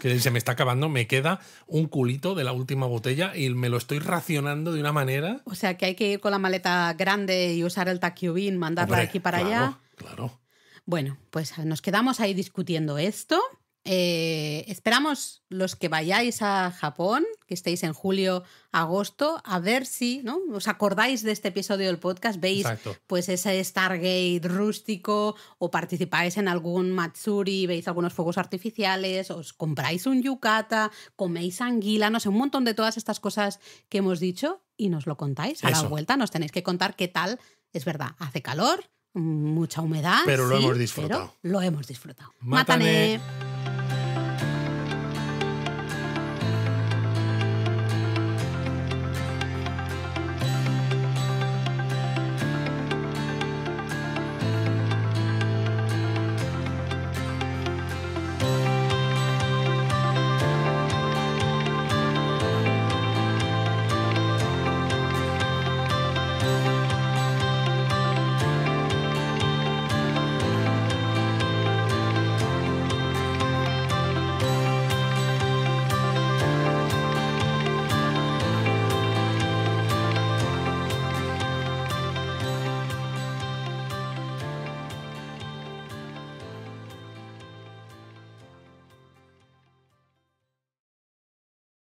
Que se me está acabando, me queda un culito de la última botella y me lo estoy racionando de una manera. O sea que hay que ir con la maleta grande y usar el taquiubín, mandarla de aquí para allá. Claro. Bueno, pues nos quedamos ahí discutiendo esto. Eh, esperamos los que vayáis a Japón, que estéis en julio, agosto, a ver si ¿no? os acordáis de este episodio del podcast, veis pues ese Stargate rústico o participáis en algún Matsuri, veis algunos fuegos artificiales, os compráis un yukata, coméis anguila, no sé, un montón de todas estas cosas que hemos dicho y nos lo contáis. A la vuelta nos tenéis que contar qué tal, es verdad, hace calor. Mucha humedad. Pero lo hemos disfrutado. lo hemos disfrutado.